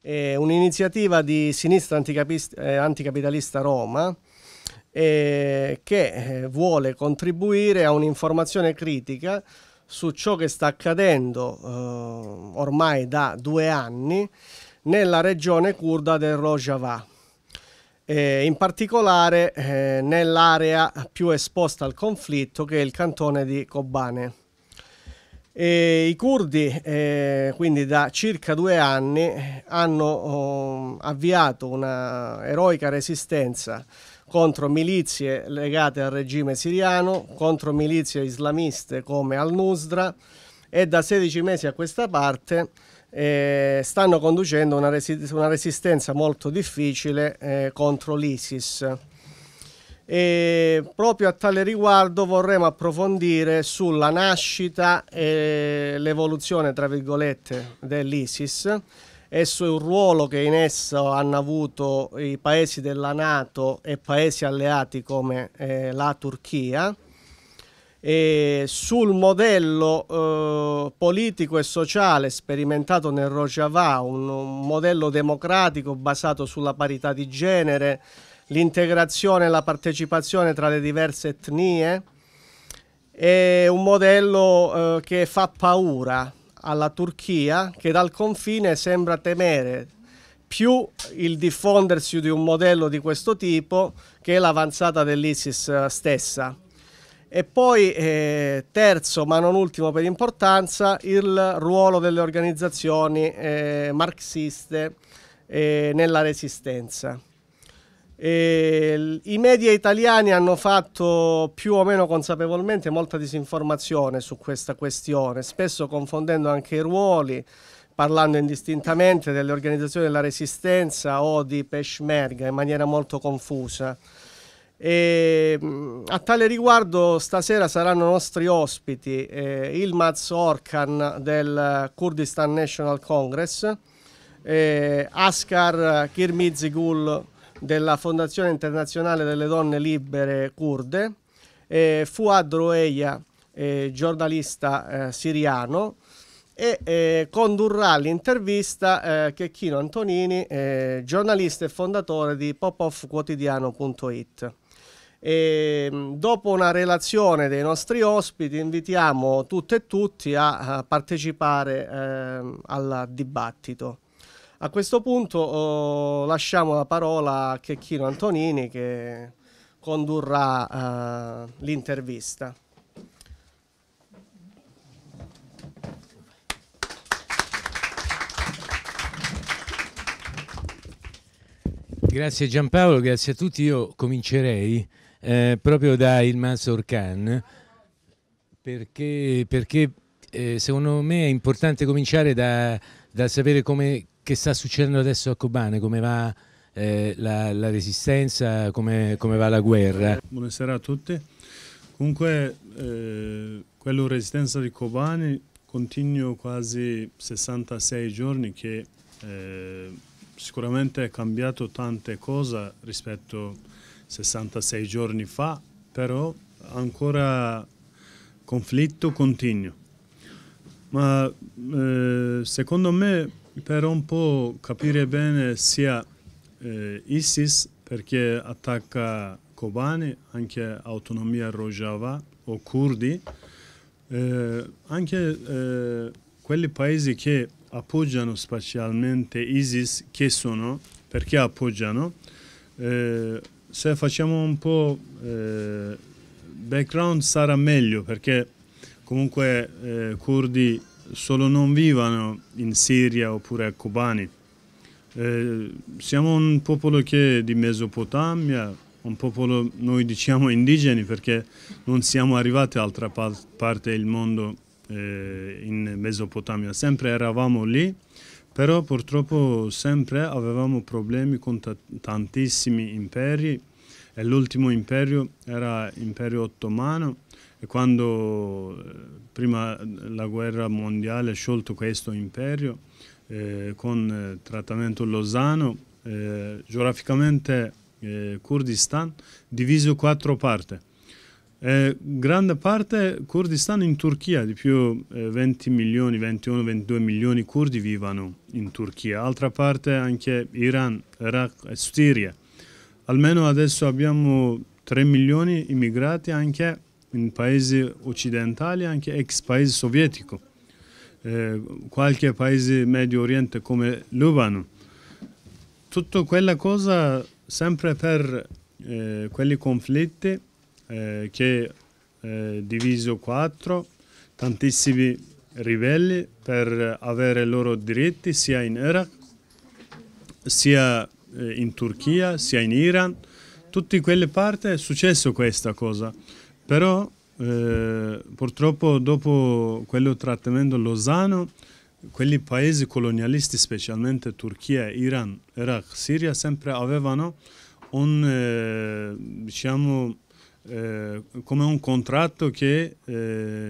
è un'iniziativa di sinistra eh, anticapitalista Roma eh, che eh, vuole contribuire a un'informazione critica su ciò che sta accadendo eh, ormai da due anni nella regione kurda del Rojava. Eh, in particolare eh, nell'area più esposta al conflitto che è il cantone di Kobane. E I curdi, eh, quindi da circa due anni, hanno oh, avviato una eroica resistenza contro milizie legate al regime siriano, contro milizie islamiste come al-Nusra e da 16 mesi a questa parte eh, stanno conducendo una, resistenza molto difficile eh, contro l'ISIS. E proprio a tale riguardo vorremmo approfondire sulla nascita e l'evoluzione, tra virgolette, dell'ISIS e sul ruolo che in esso hanno avuto i paesi della Nato e paesi alleati come eh, la Turchia e sul modello eh, politico e sociale sperimentato nel Rojava, un, un modello democratico basato sulla parità di genere, l'integrazione e la partecipazione tra le diverse etnie è un modello eh, che fa paura alla Turchia che dal confine sembra temere più il diffondersi di un modello di questo tipo che l'avanzata dell'ISIS eh, stessa. E poi, eh, terzo ma non ultimo per importanza, il ruolo delle organizzazioni eh, marxiste eh, nella resistenza. E ehm, I media italiani hanno fatto più o meno consapevolmente molta disinformazione su questa questione, spesso confondendo anche i ruoli, parlando indistintamente delle organizzazioni della resistenza o di peshmerga in maniera molto confusa. E, ehm, a tale riguardo stasera saranno nostri ospiti eh, Ilmaz Orkan del Kurdistan National Congress, eh, Askar Kirmizigul della Fondazione Internazionale delle Donne Libere Kurde, eh, Fuad Roeia, eh, giornalista eh, siriano, e eh, condurrà l'intervista eh, Chechino Antonini, eh, giornalista e fondatore di popoffquotidiano.it. E ehm, dopo una relazione dei nostri ospiti invitiamo tutte e tutti a partecipare eh, al dibattito. A questo punto oh, lasciamo la parola a Checchino Antonini che condurrà uh, l'intervista. Grazie Giampaolo, grazie a tutti. Io comincerei eh, proprio da Ilman Sorkan perché, perché eh, secondo me è importante cominciare da, da sapere come, che sta succedendo adesso a Kobane, come va eh, la, la, resistenza, come, come, va la guerra. Buonasera a tutti. Comunque, eh, quello resistenza di Kobane continua quasi 66 giorni che eh, sicuramente è cambiato tante cose rispetto a 66 giorni fa, però ancora conflitto continuo. Ma eh, secondo me per un po' capire bene sia eh, ISIS perché attacca Kobani, anche autonomia Rojava o kurdi, eh, anche eh, quelli paesi che appoggiano spazialmente ISIS, che sono, perché appoggiano, eh, se facciamo un po' eh, background sarà meglio perché comunque eh, kurdi solo non vivano in Siria oppure a Kobani. Eh, siamo un popolo che è di Mesopotamia, un popolo noi diciamo indigeni perché non siamo arrivati all'altra parte del mondo eh, in Mesopotamia, sempre eravamo lì, però purtroppo sempre avevamo problemi con tantissimi imperi e l'ultimo imperio era l'impero ottomano quando eh, prima la guerra mondiale ha sciolto questo imperio eh, con eh, trattamento Lozano, eh, geograficamente eh, Kurdistan diviso quattro parti. Eh, grande parte Kurdistan in Turchia, di più eh, 20 milioni, 21-22 milioni kurdi vivono in Turchia, altra parte anche Iran, Iraq e Siria. Almeno adesso abbiamo 3 milioni immigrati anche in paesi occidentali, anche ex paesi sovietico, eh, qualche paese medio oriente come Lubano. Tutto quella cosa sempre per eh, quelli conflitti eh, che eh, diviso quattro, tantissimi ribelli per avere i loro diritti sia in Iraq, sia eh, in Turchia, sia in Iran. Tutte quelle parti è successo questa cosa. Però eh, purtroppo dopo quello trattamento lozano, quelli paesi colonialisti, specialmente Turchia, Iran, Iraq, Siria, sempre avevano un, eh, diciamo, eh, come un contratto che eh,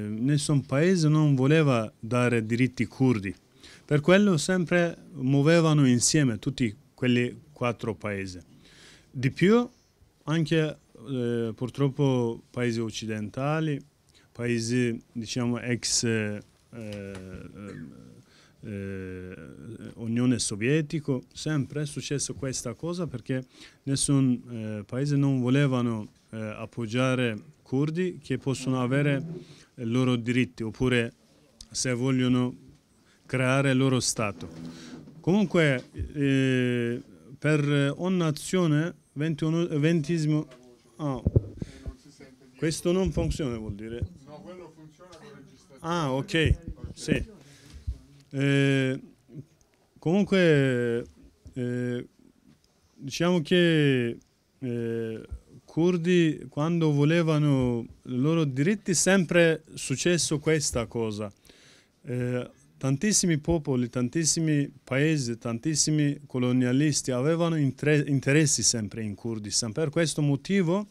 nessun paese non voleva dare diritti curdi. Per quello sempre muovevano insieme tutti quelli quattro paesi. Di più, anche eh, purtroppo paesi occidentali, paesi diciamo ex eh, eh, eh Unione Sovietica, sempre è successo questa cosa perché nessun eh, paese non volevano eh, appoggiare curdi che possono avere i loro diritti oppure se vogliono creare il loro Stato. Comunque per ogni nazione 21, 20 Oh. Questo non funziona vuol dire? No, quello funziona con registrazione. Ah, ok, sì. Eh, comunque, eh, diciamo che eh, curdi quando volevano i loro diritti sempre successo questa cosa. Eh, tantissimi popoli, tantissimi paesi, tantissimi colonialisti avevano interessi sempre in Kurdistan. Per questo motivo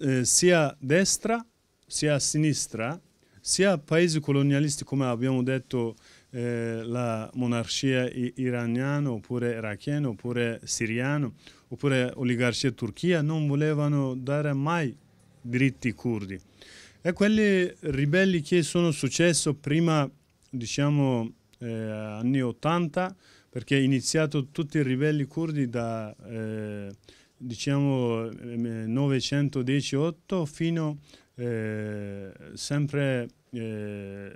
eh, sia destra sia sinistra, sia paesi colonialisti come abbiamo detto eh, la monarchia iraniana oppure irachena oppure siriana oppure oligarchia turchia non volevano dare mai diritti kurdi. E quelli ribelli che sono successi prima diciamo, eh, anni 80, perché è iniziato tutti i ribelli curdi da eh, diciamo 918 eh, fino eh, sempre eh,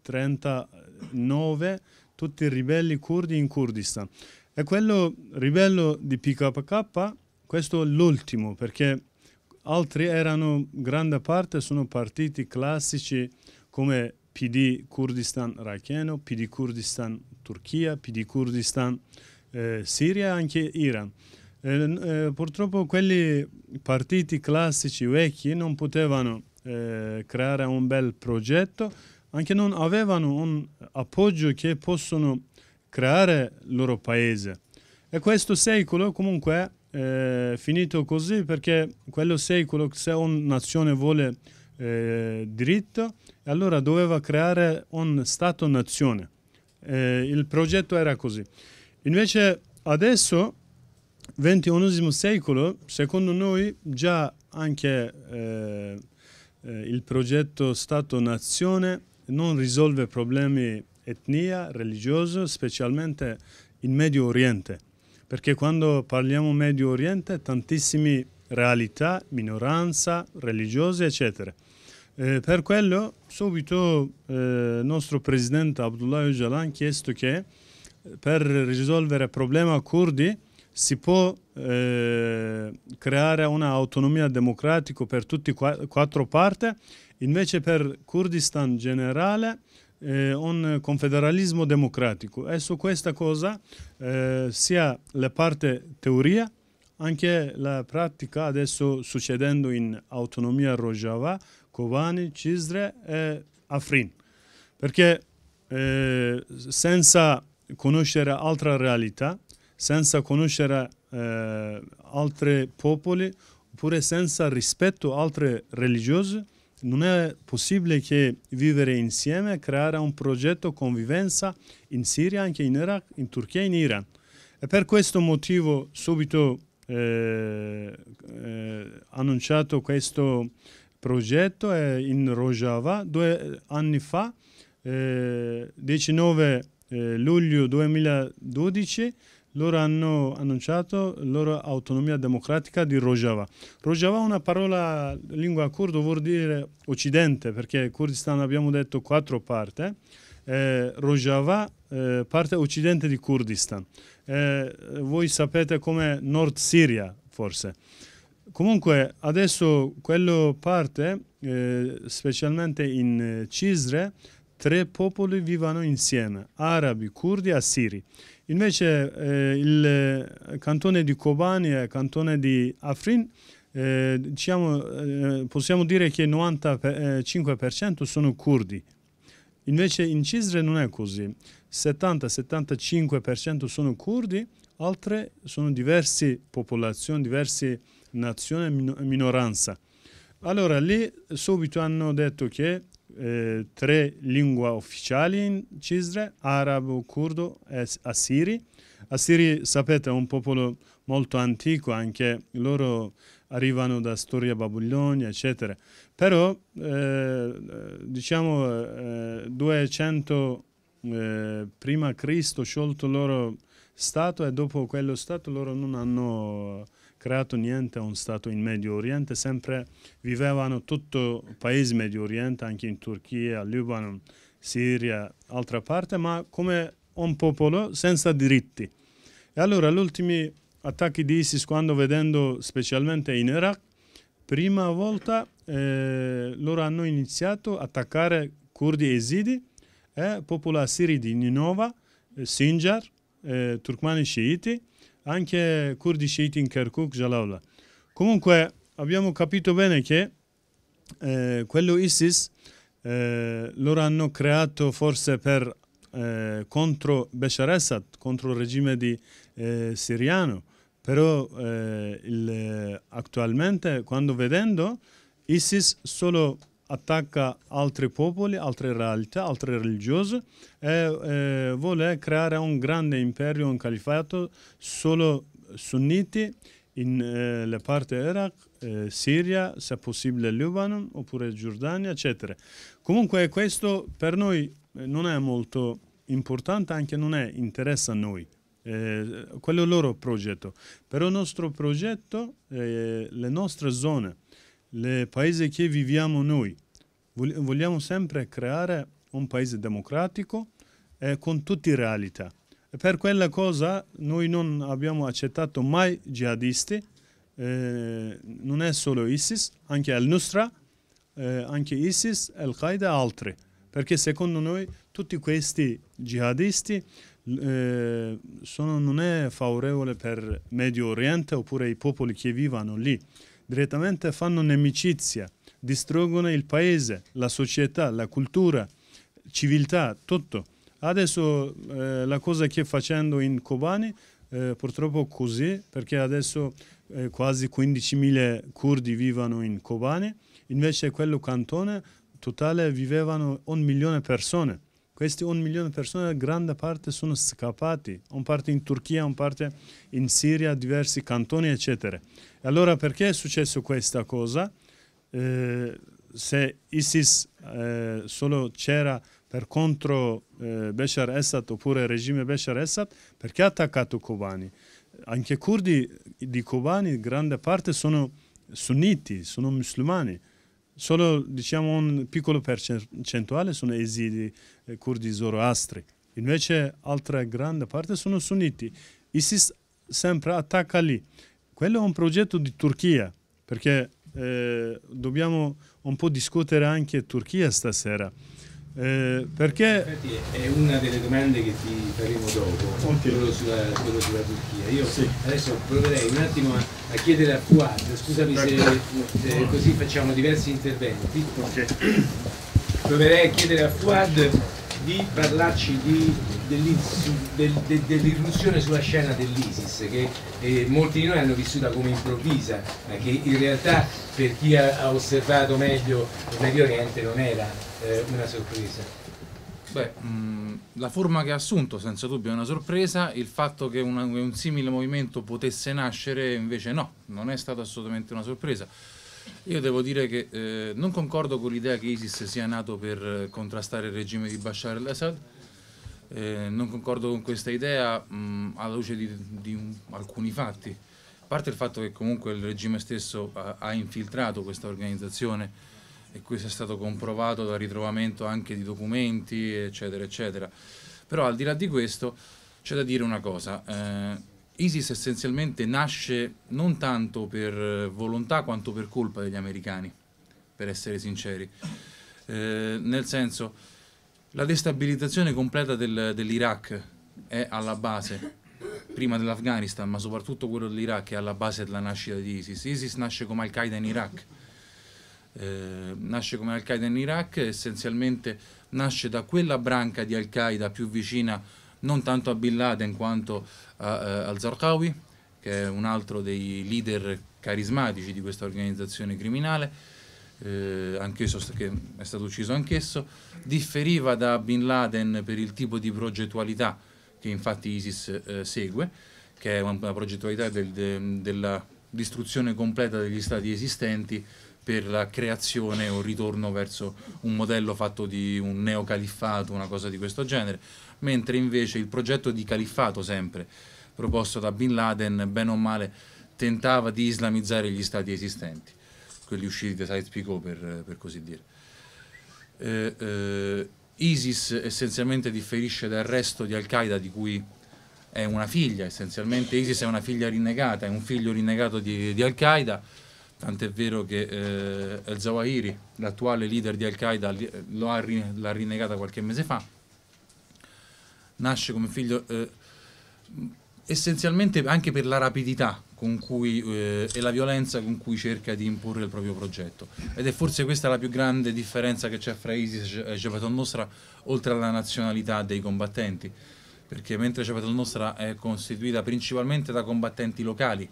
39 tutti i ribelli curdi in Kurdistan e quello ribello di PKK questo è l'ultimo perché altri erano grande parte sono partiti classici come PD Kurdistan iracheno, PD Kurdistan Turchia, PD Kurdistan eh, Siria e anche Iran. Eh, eh, purtroppo quelli partiti classici vecchi non potevano eh, creare un bel progetto, anche non avevano un appoggio che possono creare il loro paese. E questo secolo comunque è eh, finito così perché quello secolo se una nazione vuole eh, diritto, e allora doveva creare un Stato-nazione. Eh, il progetto era così. Invece adesso, XXI secolo, secondo noi già anche eh, eh, il progetto Stato-nazione non risolve problemi etnia, religioso, specialmente in Medio Oriente. Perché quando parliamo Medio Oriente, tantissime realtà, minoranza, religiose, eccetera. Eh, per quello subito eh, il eh, nostro presidente Abdullah Öcalan chiesto che per risolvere il problema kurdi si può eh, creare un'autonomia democratica per tutte e quattro parti, invece per Kurdistan generale eh, un confederalismo democratico e su questa cosa eh, sia la parte teoria anche la pratica adesso succedendo in autonomia rojava Kobani, Cisre e Afrin. Perché eh, senza conoscere altra realtà, senza conoscere eh, altri popoli, oppure senza rispetto ad altre religiose, non è possibile che vivere insieme, creare un progetto convivenza in Siria, anche in Iraq, in Turchia e in Iran. E per questo motivo subito eh, eh, annunciato questo progetto è in Rojava due anni fa, eh, 19 eh, luglio 2012, loro hanno annunciato la loro autonomia democratica di Rojava. Rojava è una parola lingua kurdo, vuol dire occidente, perché Kurdistan abbiamo detto quattro parti. Eh, eh Rojava, eh, parte occidente di Kurdistan. Eh, voi sapete come Nord Siria, forse. Comunque adesso quello parte, eh, specialmente in eh, Cisre, tre popoli vivono insieme, arabi, curdi e assiri. Invece eh, il eh, cantone di Kobani e il cantone di Afrin, eh, diciamo, eh, possiamo dire che eh, il 95% sono curdi. Invece in Cisre non è così, 70-75% sono curdi, altre sono diverse popolazioni, diversi nazione minoranza. Allora lì subito hanno detto che eh, tre lingue ufficiali in Cisre, arabo, curdo e assiri. Assiri, sapete, è un popolo molto antico, anche loro arrivano da storia Babilonia, eccetera. Però, eh, diciamo, eh, 200 eh, prima Cristo sciolto il loro stato e dopo quello stato loro non hanno creato niente a un Stato in Medio Oriente, sempre vivevano tutto il paese Medio Oriente, anche in Turchia, Libano, Siria, altra parte, ma come un popolo senza diritti. E allora gli ultimi attacchi di ISIS, quando vedendo specialmente in Iraq, prima volta eh, loro hanno iniziato a attaccare curdi e zidi, e popolo assiri di Ninova, eh, Sinjar, eh, turkmani sciiti, anche curdi sciiti in Kirkuk, Jalawla. Comunque abbiamo capito bene che eh, quello ISIS eh, loro hanno creato forse per eh, contro Bashar Assad, contro il regime di, eh, siriano, però eh, il, eh, attualmente quando vedendo ISIS solo attacca altri popoli, altre realtà, altre religiose e eh, vuole creare un grande impero, un califato solo sunniti in eh, parti Iraq, eh, Siria, se possibile Libano oppure Giordania, eccetera. Comunque questo per noi eh, non è molto importante, anche non è interessa a noi. Eh, quello è il loro progetto, però il nostro progetto, eh, le nostre zone, il paese che viviamo noi. Vogliamo sempre creare un paese democratico eh, con tutte le realtà. Per quella cosa noi non abbiamo accettato mai jihadisti, eh, non è solo ISIS, anche al-Nusra, eh, anche ISIS, al-Qaeda e altri. Perché secondo noi tutti questi jihadisti eh, sono, non è favorevole per Medio Oriente oppure i popoli che vivono lì direttamente fanno nemicizia, distruggono il paese, la società, la cultura, civiltà, tutto. Adesso eh, la cosa che facendo in Kobani, eh, purtroppo così, perché adesso eh, quasi 15.000 kurdi vivono in Kobani, invece quello cantone totale vivevano un milione di persone. Questi un milion de persoane, grande parte sono scappati, un parte in Turchia, un parte in Siria, diversi cantoni, eccetera. E allora perché è successo questa cosa? Eh, se ISIS eh, solo c'era per contro eh, Bashar Assad oppure regime Bashar Assad, perché ha attaccato Kobani? Anche i kurdi di Kobani, grande parte sono sunniti, sono musulmani solo diciamo, un piccolo percentuale sono esili eh, kurdi zoroastri, invece altra grande parte sono sunniti. ISIS sempre attacca lì. Quello è un progetto di Turchia, perché eh, dobbiamo un po' discutere anche Turchia stasera. Eh, perché... Infatti è una delle domande che ti faremo dopo, okay. quello, sulla, quello, sulla, Turchia. Io sì. adesso proverei un attimo a, a chiedere a Fuad, scusami se, se, così facciamo diversi interventi, okay. proverei a chiedere a Fuad di parlarci dell'irruzione sulla scena dell'ISIS che eh, molti di noi hanno vissuta come improvvisa ma che in realtà per chi ha osservato meglio il Medio Oriente non era eh, una sorpresa? Beh, mm, la forma che ha assunto senza dubbio è una sorpresa, il fatto che una, un simile movimento potesse nascere invece no, non è stata assolutamente una sorpresa. Io devo dire che eh, non concordo con l'idea che ISIS sia nato per contrastare il regime di Bashar al-Assad, eh, non concordo con questa idea mh, mm, alla luce di, di un, alcuni fatti. A parte il fatto che comunque il regime stesso ha, ha infiltrato questa organizzazione e questo è stato comprovato dal ritrovamento anche di documenti, eccetera, eccetera. Però al di là di questo c'è da dire una cosa. Eh, ISIS essenzialmente nasce non tanto per volontà quanto per colpa degli americani, per essere sinceri. Eh, nel senso, la destabilizzazione completa del, dell'Iraq è alla base prima dell'Afghanistan, ma soprattutto quello dell'Iraq, è alla base della nascita di ISIS. ISIS nasce come Al-Qaeda in Iraq eh, nasce come Al-Qaeda in Iraq, essenzialmente nasce da quella branca di Al-Qaeda più vicina non tanto a Bin Laden quanto eh, al-Zarqawi, che è un altro dei leader carismatici di questa organizzazione criminale, eh, che è stato ucciso anch'esso, differiva da Bin Laden per il tipo di progettualità che infatti ISIS eh, segue, che è una progettualità del, de, della distruzione completa degli stati esistenti per la creazione o ritorno verso un modello fatto di un neocaliffato, una cosa di questo genere, mentre invece il progetto di califfato sempre proposto da Bin Laden, bene o male, tentava di islamizzare gli stati esistenti, quelli usciti da Said Picot per, per, così dire. Eh, eh, ISIS essenzialmente differisce dal resto di Al-Qaeda di cui è una figlia, essenzialmente ISIS è una figlia rinnegata, è un figlio rinnegato di, di Al-Qaeda Tant'è vero che eh, El Zawahiri, l'attuale leader di Al-Qaeda, l'ha rinnegata qualche mese fa. Nasce come figlio eh, essenzialmente anche per la rapidità cui, eh, e la violenza con cui cerca di imporre il proprio progetto. Ed è forse questa la più grande differenza che c'è fra ISIS e Jabhat al-Nusra, oltre alla nazionalità dei combattenti. Perché mentre Jabhat al-Nusra è costituita principalmente da combattenti locali,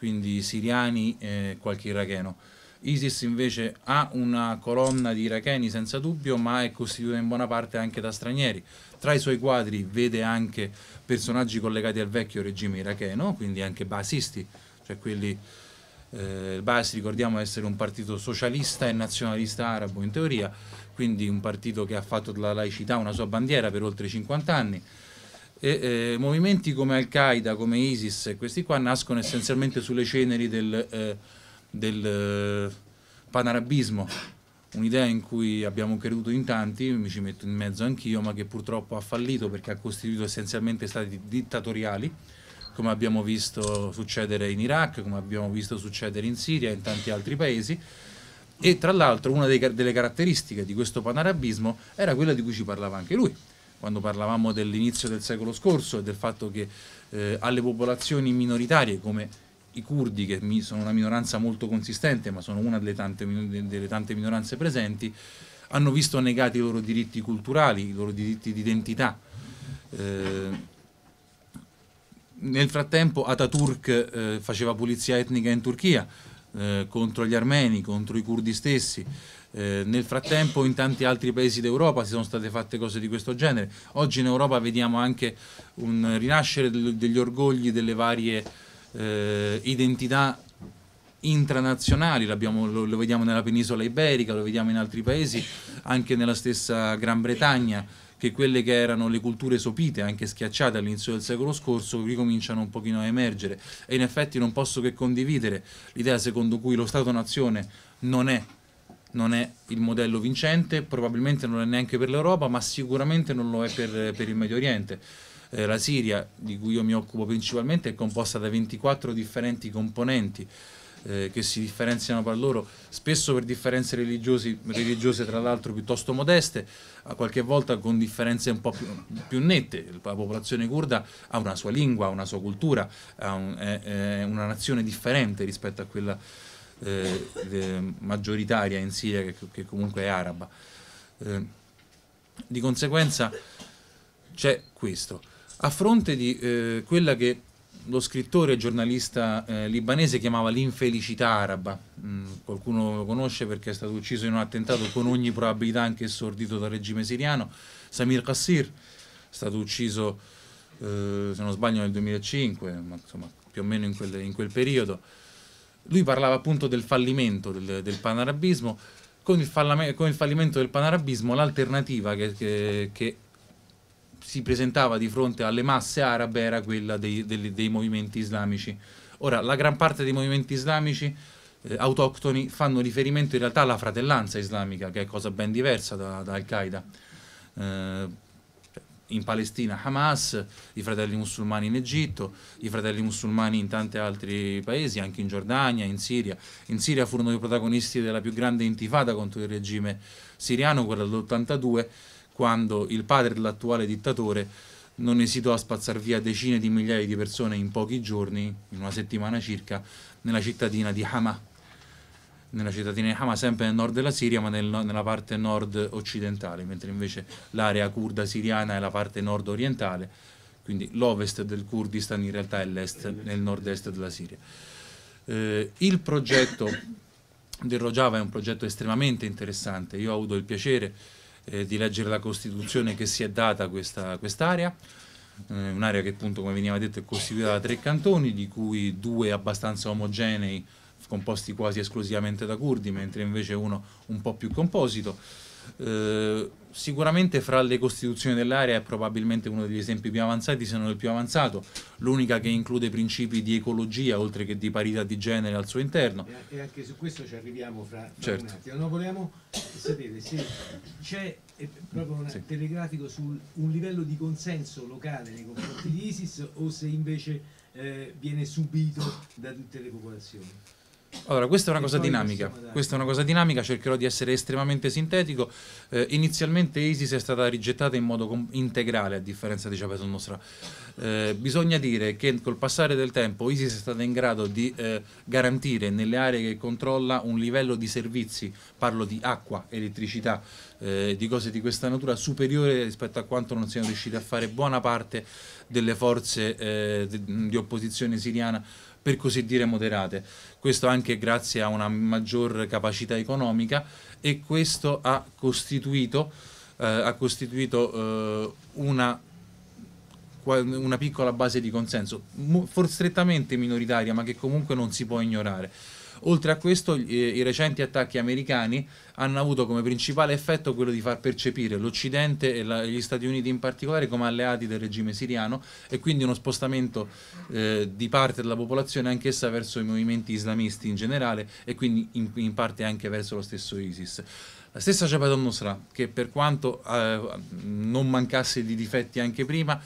quindi siriani e qualche iracheno. ISIS invece ha una colonna di iracheni senza dubbio, ma è costituita in buona parte anche da stranieri. Tra i suoi quadri vede anche personaggi collegati al vecchio regime iracheno, quindi anche basisti, cioè quelli eh, Baas ricordiamo essere un partito socialista e nazionalista arabo in teoria, quindi un partito che ha fatto della laicità una sua bandiera per oltre 50 anni. E, eh, movimenti come Al-Qaeda, come ISIS, questi qua nascono essenzialmente sulle ceneri del, eh, del eh, panarabismo, un'idea in cui abbiamo creduto in tanti, mi ci metto in mezzo anch'io, ma che purtroppo ha fallito perché ha costituito essenzialmente stati dittatoriali, come abbiamo visto succedere in Iraq, come abbiamo visto succedere in Siria e in tanti altri paesi. E tra l'altro una dei, delle caratteristiche di questo panarabismo era quella di cui ci parlava anche lui, quando parlavamo dell'inizio del secolo scorso e del fatto che eh, alle popolazioni minoritarie come i curdi, che sono una minoranza molto consistente, ma sono una delle tante, delle tante minoranze presenti, hanno visto negati i loro diritti culturali, i loro diritti di identità. Eh, nel frattempo Ataturk eh, faceva pulizia etnica in Turchia eh, contro gli armeni, contro i curdi stessi. Eh, nel frattempo in tanti altri paesi d'Europa si sono state fatte cose di questo genere. Oggi in Europa vediamo anche un rinascere degli orgogli delle varie eh, identità intranazionali, lo, lo, vediamo nella penisola iberica, lo vediamo in altri paesi, anche nella stessa Gran Bretagna, che quelle che erano le culture sopite, anche schiacciate all'inizio del secolo scorso, ricominciano un pochino a emergere. E in effetti non posso che condividere l'idea secondo cui lo Stato-nazione non è non è il modello vincente, probabilmente non è neanche per l'Europa, ma sicuramente non lo è per, per il Medio Oriente. Eh, la Siria, di cui io mi occupo principalmente, è composta da 24 differenti componenti eh, che si differenziano tra loro, spesso per differenze religiose, tra l'altro piuttosto modeste, a qualche volta con differenze un po' più, più nette. La popolazione kurda ha una sua lingua, una sua cultura, un, è, è una nazione differente rispetto a quella eh, eh, maggioritaria in Siria che, che comunque è araba. Eh, di conseguenza c'è questo. A fronte di eh, quella che lo scrittore e giornalista eh, libanese chiamava l'infelicità araba, mm, qualcuno lo conosce perché è stato ucciso in un attentato con ogni probabilità anche sordito dal regime siriano, Samir Qassir è stato ucciso se non sbaglio nel 2005, ma insomma più o meno in quel, in quel periodo, lui parlava appunto del fallimento del, del panarabismo. Con il, con il, fallimento del panarabismo, l'alternativa che, che, che, si presentava di fronte alle masse arabe era quella dei, dei, dei movimenti islamici. Ora, la gran parte dei movimenti islamici eh, autoctoni fanno riferimento in realtà alla fratellanza islamica, che è cosa ben diversa da, da Al-Qaeda. Eh, in Palestina Hamas, i fratelli musulmani in Egitto, i fratelli musulmani in tanti altri paesi, anche in Giordania, in Siria. In Siria furono i protagonisti della più grande intifada contro il regime siriano, quella dell'82, quando il padre dell'attuale dittatore non esitò a spazzar via decine di migliaia di persone in pochi giorni, in una settimana circa, nella cittadina di Hamas nella cittadina di Hama, sempre nel nord della Siria, ma nel, nella parte nord occidentale, mentre invece l'area kurda siriana è la parte nord orientale, quindi l'ovest del Kurdistan in realtà è l'est, nel nord-est della Siria. Eh, il progetto del Rojava è un progetto estremamente interessante, io ho avuto il piacere eh, di leggere la Costituzione che si è data questa, quest'area, eh, un'area che appunto come veniva detto è costituita da tre cantoni, di cui due abbastanza omogenei, composti quasi esclusivamente da curdi, mentre invece uno un po' più composito. Eh, sicuramente fra le costituzioni dell'area è probabilmente uno degli esempi più avanzati, se non il più avanzato, l'unica che include principi di ecologia oltre che di parità di genere al suo interno. E anche su questo ci arriviamo fra certo. un attimo. No, volevamo sapere se c'è eh, proprio un sì. telegrafico su un livello di consenso locale nei confronti di ISIS o se invece eh, viene subito da tutte le popolazioni. Allora, questa è una e cosa dinamica, questa è una cosa dinamica, cercherò di essere estremamente sintetico. Eh, inizialmente ISIS è stata rigettata in modo com- integrale, a differenza di Chavez al Eh, bisogna dire che col passare del tempo ISIS è stata in grado di eh, garantire nelle aree che controlla un livello di servizi, parlo di acqua, elettricità, eh, di cose di questa natura superiore rispetto a quanto non siano riusciti a fare buona parte delle forze eh, di opposizione siriana per così dire moderate. Questo anche grazie a una maggior capacità economica e questo ha costituito, eh, ha costituito eh, una una piccola base di consenso, forse strettamente minoritaria, ma che comunque non si può ignorare. Oltre a questo, eh, i recenti attacchi americani hanno avuto come principale effetto quello di far percepire l'Occidente e la, gli Stati Uniti in particolare come alleati del regime siriano e quindi uno spostamento eh, di parte della popolazione anch'essa verso i movimenti islamisti in generale e quindi in, in parte anche verso lo stesso ISIS. La stessa Jabhat al-Nusra, che per quanto eh, non mancasse di difetti anche prima,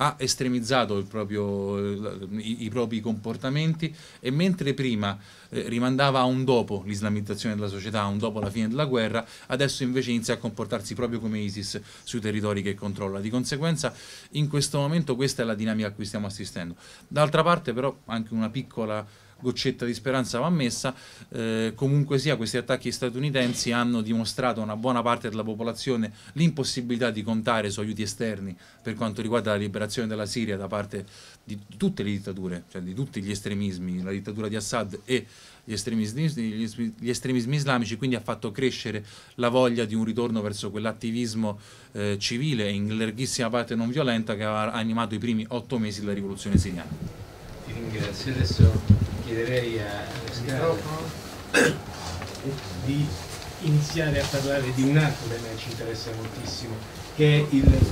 ha estremizzato proprio, eh, i, i, propri comportamenti e mentre prima eh, rimandava a un dopo l'islamizzazione della società, a un dopo la fine della guerra, adesso invece inizia a comportarsi proprio come ISIS sui territori che controlla. Di conseguenza in questo momento questa è la dinamica a cui stiamo assistendo. D'altra parte però anche una piccola goccetta di speranza va messa, eh, comunque sia questi attacchi statunitensi hanno dimostrato a una buona parte della popolazione l'impossibilità di contare su aiuti esterni per quanto riguarda la liberazione della Siria da parte di tutte le dittature, cioè di tutti gli estremismi, la dittatura di Assad e gli estremismi, gli estremismi, islamici, quindi ha fatto crescere la voglia di un ritorno verso quell'attivismo eh, civile in larghissima parte non violenta che ha animato i primi otto mesi della rivoluzione siriana. Ti ringrazio. Adesso chiederei a di iniziare a parlare di un altro tema che ci interessa moltissimo, che è il,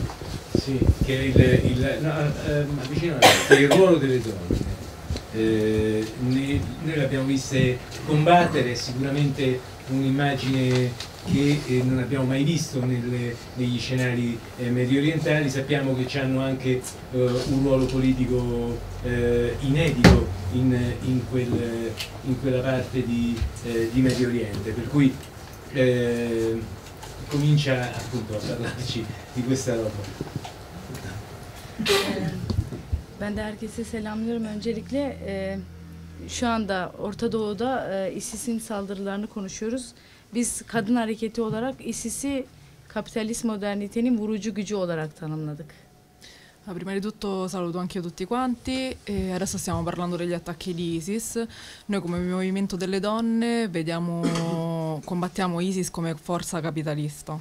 sì, che è il, il, no, ehm, il ruolo delle donne. Eh, ne, noi l'abbiamo abbiamo viste combattere sicuramente un'immagine che eh, non abbiamo mai visto nelle, negli scenari eh, medio orientali, sappiamo che hanno anche eh, un ruolo politico eh, inedito in, in, quel, in, quella parte di, eh, di, Medio Oriente, per cui eh, comincia appunto a parlarci di questa roba. Ben de herkese selamlıyorum. Öncelikle e, eh, şu anda Orta Doğu'da e, ISİS'in saldırılarını konuşuyoruz. Biz kadın hareketi olarak ISIS'i kapitalist modernitenin vurucu gücü olarak tanımladık. Ah, prima di tutto saluto anche tutti quanti, e adesso stiamo parlando degli attacchi di ISIS, noi come Movimento delle Donne vediamo, combattiamo ISIS come forza capitalista.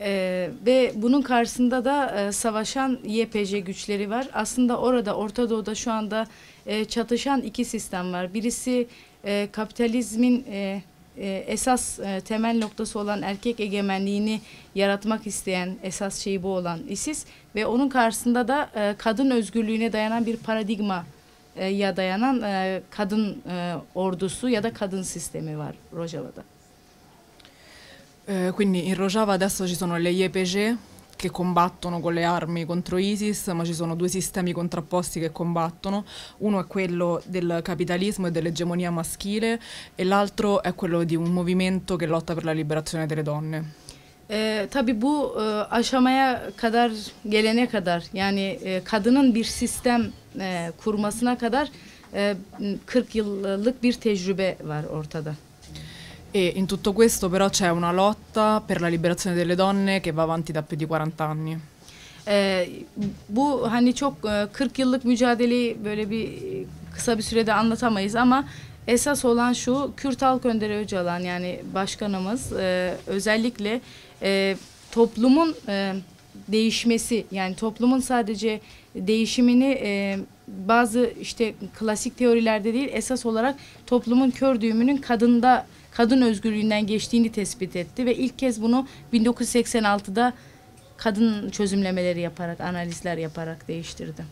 Ee, ve bunun karşısında da e, savaşan YPJ güçleri var. Aslında orada Orta Doğu'da şu anda e, çatışan iki sistem var. Birisi e, kapitalizmin e, e, esas e, temel noktası olan erkek egemenliğini yaratmak isteyen esas şeyi bu olan ISIS ve onun karşısında da e, kadın özgürlüğüne dayanan bir paradigma e, ya dayanan e, kadın e, ordusu ya da kadın sistemi var Rojava'da. Eh, quindi in Rojava adesso ci sono le YPG che combattono con le armi contro ISIS, ma ci sono due sistemi contrapposti che combattono. Uno è quello del capitalismo e dell'egemonia maschile e l'altro è quello di un movimento che lotta per la liberazione delle donne. E, eh, tabii bu e, aşamaya kadar gelene kadar yani e, kadının bir sistem e, kurmasına kadar e, 40 yıllık bir tecrübe var ortada. E in tutto questo però c'è una lotta per la liberazione delle donne che va avanti da più di 40 anni. E, bu hani çok 40 e, yıllık mücadeleyi böyle bir e, kısa bir sürede anlatamayız ama esas olan şu Kürt Halk Önderi Öcalan yani başkanımız özellikle toplumun değişmesi yani toplumun sadece değişimini bazı işte klasik teorilerde değil esas olarak toplumun kör düğümünün kadında kadın özgürlüğünden geçtiğini tespit etti ve ilk kez bunu 1986'da kadın çözümlemeleri yaparak, analizler yaparak değiştirdi.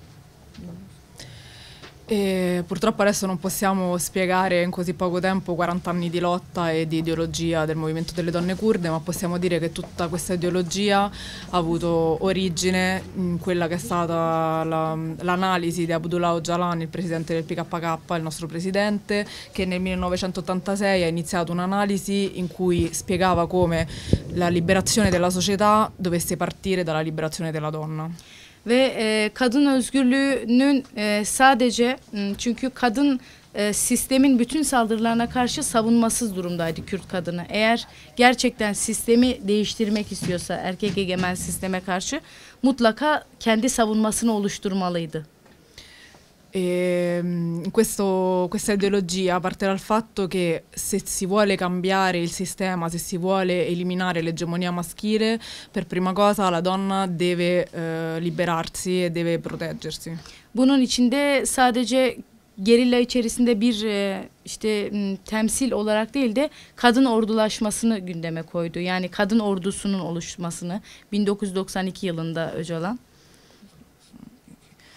E purtroppo adesso non possiamo spiegare in così poco tempo 40 anni di lotta e di ideologia del movimento delle donne kurde, ma possiamo dire che tutta questa ideologia ha avuto origine in quella che è stata l'analisi di Abdullah Ocalan, il presidente del PKK, il nostro presidente, che nel 1986 ha iniziato un'analisi in cui spiegava come la liberazione della società dovesse partire dalla liberazione della donna. ve e, kadın özgürlüğünün e, sadece çünkü kadın e, sistemin bütün saldırılarına karşı savunmasız durumdaydı Kürt kadını. Eğer gerçekten sistemi değiştirmek istiyorsa erkek egemen sisteme karşı mutlaka kendi savunmasını oluşturmalıydı. E, questo, questa ideologia parte dal fatto che se si vuole cambiare il sistema, se si vuole eliminare l'egemonia maschile, per prima cosa la donna deve e, liberarsi e deve proteggersi. Bunun içinde sadece gerilla içerisinde bir e, işte temsil olarak değil de kadın ordulaşmasını gündeme koydu. Yani kadın ordusunun oluşmasını 1992 yılında Öcalan.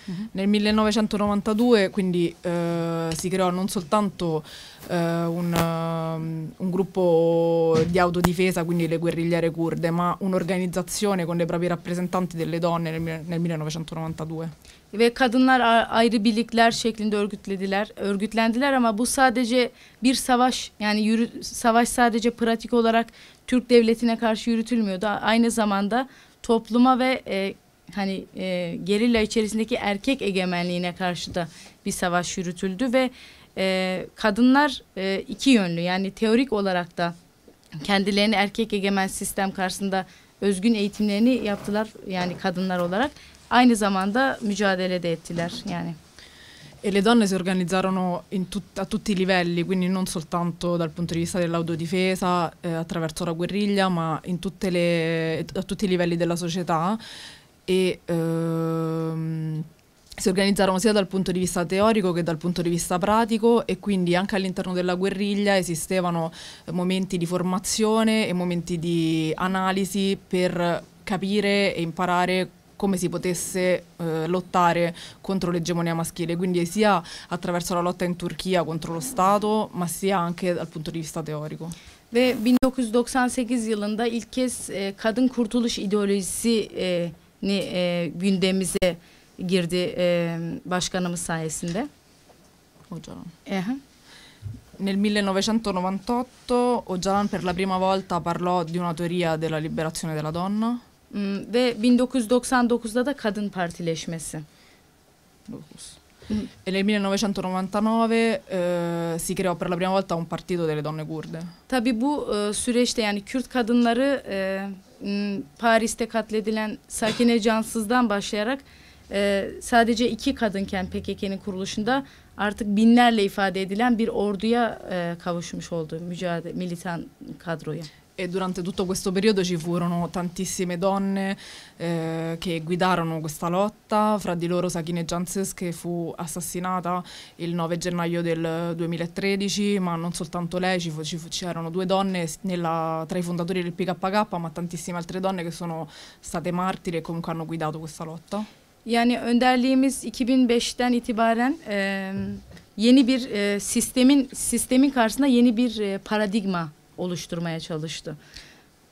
Uh-huh. Nel 1992 quindi eh, si creò non soltanto eh, un, um, un, gruppo di autodifesa, quindi le guerrigliere kurde, ma un'organizzazione con le proprie rappresentanti delle donne nel, nel 1992. Ve kadınlar ayrı birlikler şeklinde örgütlediler, örgütlendiler ama bu sadece bir savaş yani yürü, savaş sadece pratik olarak Türk devletine karşı yürütülmüyordu. Aynı zamanda topluma ve e, hani e, gerilla içerisindeki erkek egemenliğine karşı da bir savaş yürütüldü ve e, kadınlar e, iki yönlü yani teorik olarak da kendilerini erkek egemen sistem karşısında özgün eğitimlerini yaptılar yani kadınlar olarak aynı zamanda mücadele de ettiler yani. E le donne si organizzarono tut, a tutti i livelli, quindi non soltanto dal punto di vista dell'autodifesa eh, attraverso la guerriglia, ma le, a tutti i livelli della società. e ehm, si organizzarono sia dal punto di vista teorico che dal punto di vista pratico e quindi anche all'interno della guerriglia esistevano eh, momenti di formazione e momenti di analisi per capire e imparare come si potesse eh, lottare contro l'egemonia maschile, quindi sia attraverso la lotta in Turchia contro lo Stato, ma sia anche dal punto di vista teorico. Ve 1998 yılında ilk kez e, kadın kurtuluş ideolojisi e, e, gündemimize girdi e, başkanımız sayesinde. Ocalan. Uh-huh. Nel 1998 Ocalan per la prima volta parlò di una teoria della liberazione della donna. Hmm, ve 1999'da da kadın partileşmesi. E nel 1999 e, eh, si creò per la prima volta un partito delle donne kurde. Tabii bu e, süreçte yani Kürt kadınları e, Paris'te katledilen Sakine Cansız'dan başlayarak e, sadece iki kadınken PKK'nin kuruluşunda artık binlerle ifade edilen bir orduya e, kavuşmuş oldu mücadele militan kadroya. e durante tutto questo periodo ci furono tantissime donne eh, che guidarono questa lotta, fra di loro Sakine Janses che fu assassinata il 9 gennaio del 2013, ma non soltanto lei, ci, c'erano due donne nella, tra i fondatori del PKK, ma tantissime altre donne che sono state martiri e comunque hanno guidato questa lotta. Yani önderliğimiz 2005'ten itibaren e, yeni bir e, sistemin sistemin karşısında yeni bir e, paradigma oluşturmaya çalıştı.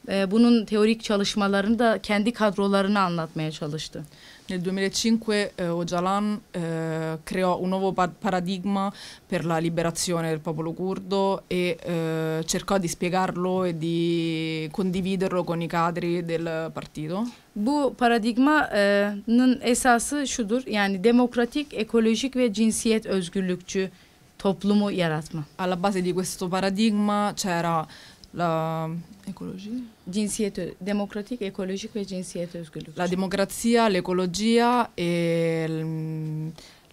Ee, bunun teorik çalışmalarını da kendi kadrolarını anlatmaya çalıştı. Nel 2005 eh, Ocalan eh, creò un nuovo paradigma per la liberazione del popolo curdo e eh, cercò di spiegarlo e di condividerlo con i cadri del partito. Bu paradigmanın eh, esası şudur yani demokratik, ekolojik ve cinsiyet özgürlükçü toplumu yaratma. Alla base di questo paradigma c'era la ekoloji ehm, cinsiyet demokratik ekolojik ve cinsiyet özgürlük. La democrazia, l'ecologia e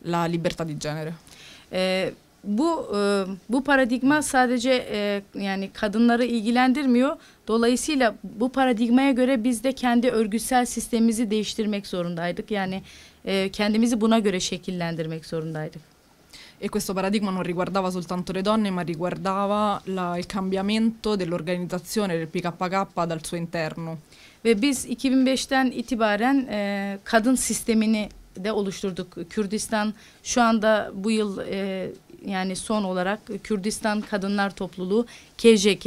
la libertà di genere. E, bu e, bu paradigma sadece e, yani kadınları ilgilendirmiyor. Dolayısıyla bu paradigmaya göre biz de kendi örgütsel sistemimizi değiştirmek zorundaydık. Yani e, kendimizi buna göre şekillendirmek zorundaydık. e questo paradigma non riguardava soltanto le donne ma riguardava la, il cambiamento dell'organizzazione del PKK dal suo interno. Ve biz 2005'ten itibaren e, kadın sistemini de oluşturduk. Kürdistan şu anda bu yıl e, yani son olarak Kürdistan Kadınlar Topluluğu KJK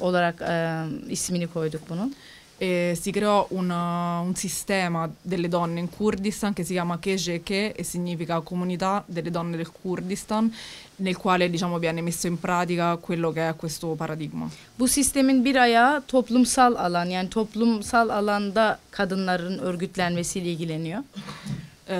olarak e, ismini koyduk bunun eh, si creò una, uh, un sistema delle donne in Kurdistan che si chiama Kejeke e significa comunità delle donne del Kurdistan nel quale diciamo viene messo in pratica quello che è questo paradigma. Bu sistemin bir ayağı toplumsal alan yani toplumsal alanda kadınların örgütlenmesiyle ilgileniyor. Eh,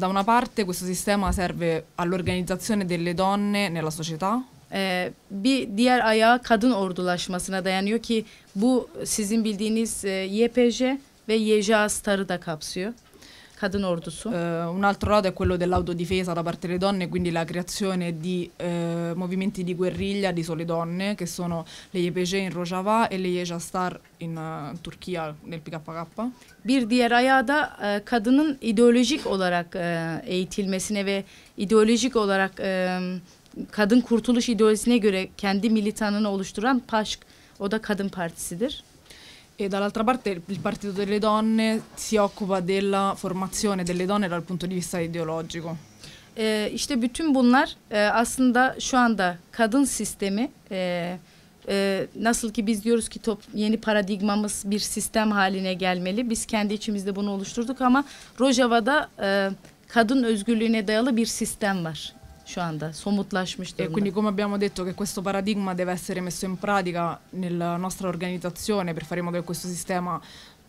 da una parte questo sistema serve all'organizzazione delle donne nella società e, bir diğer ayağı kadın ordulaşmasına dayanıyor ki bu sizin bildiğiniz e, YPJ ve YJA starı da kapsıyor. Kadın ordusu. Uh, un altro lato è quello dell'autodifesa da parte delle donne, quindi la creazione di uh, movimenti di guerriglia di sole donne, che sono le YPJ in Rojava e le YJA Star in uh, Turchia nel PKK. Bir diğer ayağı da e, kadının ideolojik olarak e, eğitilmesine ve ideolojik olarak e, kadın kurtuluş ideolojisine göre kendi militanını oluşturan PAŞK, o da Kadın Partisi'dir. E dall'altra parte il Partito delle Donne si occupa della formazione delle donne dal punto di vista ideologico. E, işte bütün bunlar e, aslında şu anda kadın sistemi e, e, nasıl ki biz diyoruz ki top, yeni paradigmamız bir sistem haline gelmeli. Biz kendi içimizde bunu oluşturduk ama Rojava'da e, kadın özgürlüğüne dayalı bir sistem var. şu anda somutlaşmış durumda. E quindi come abbiamo detto che questo paradigma deve essere messo in pratica nella nostra organizzazione per fare in modo che questo sistema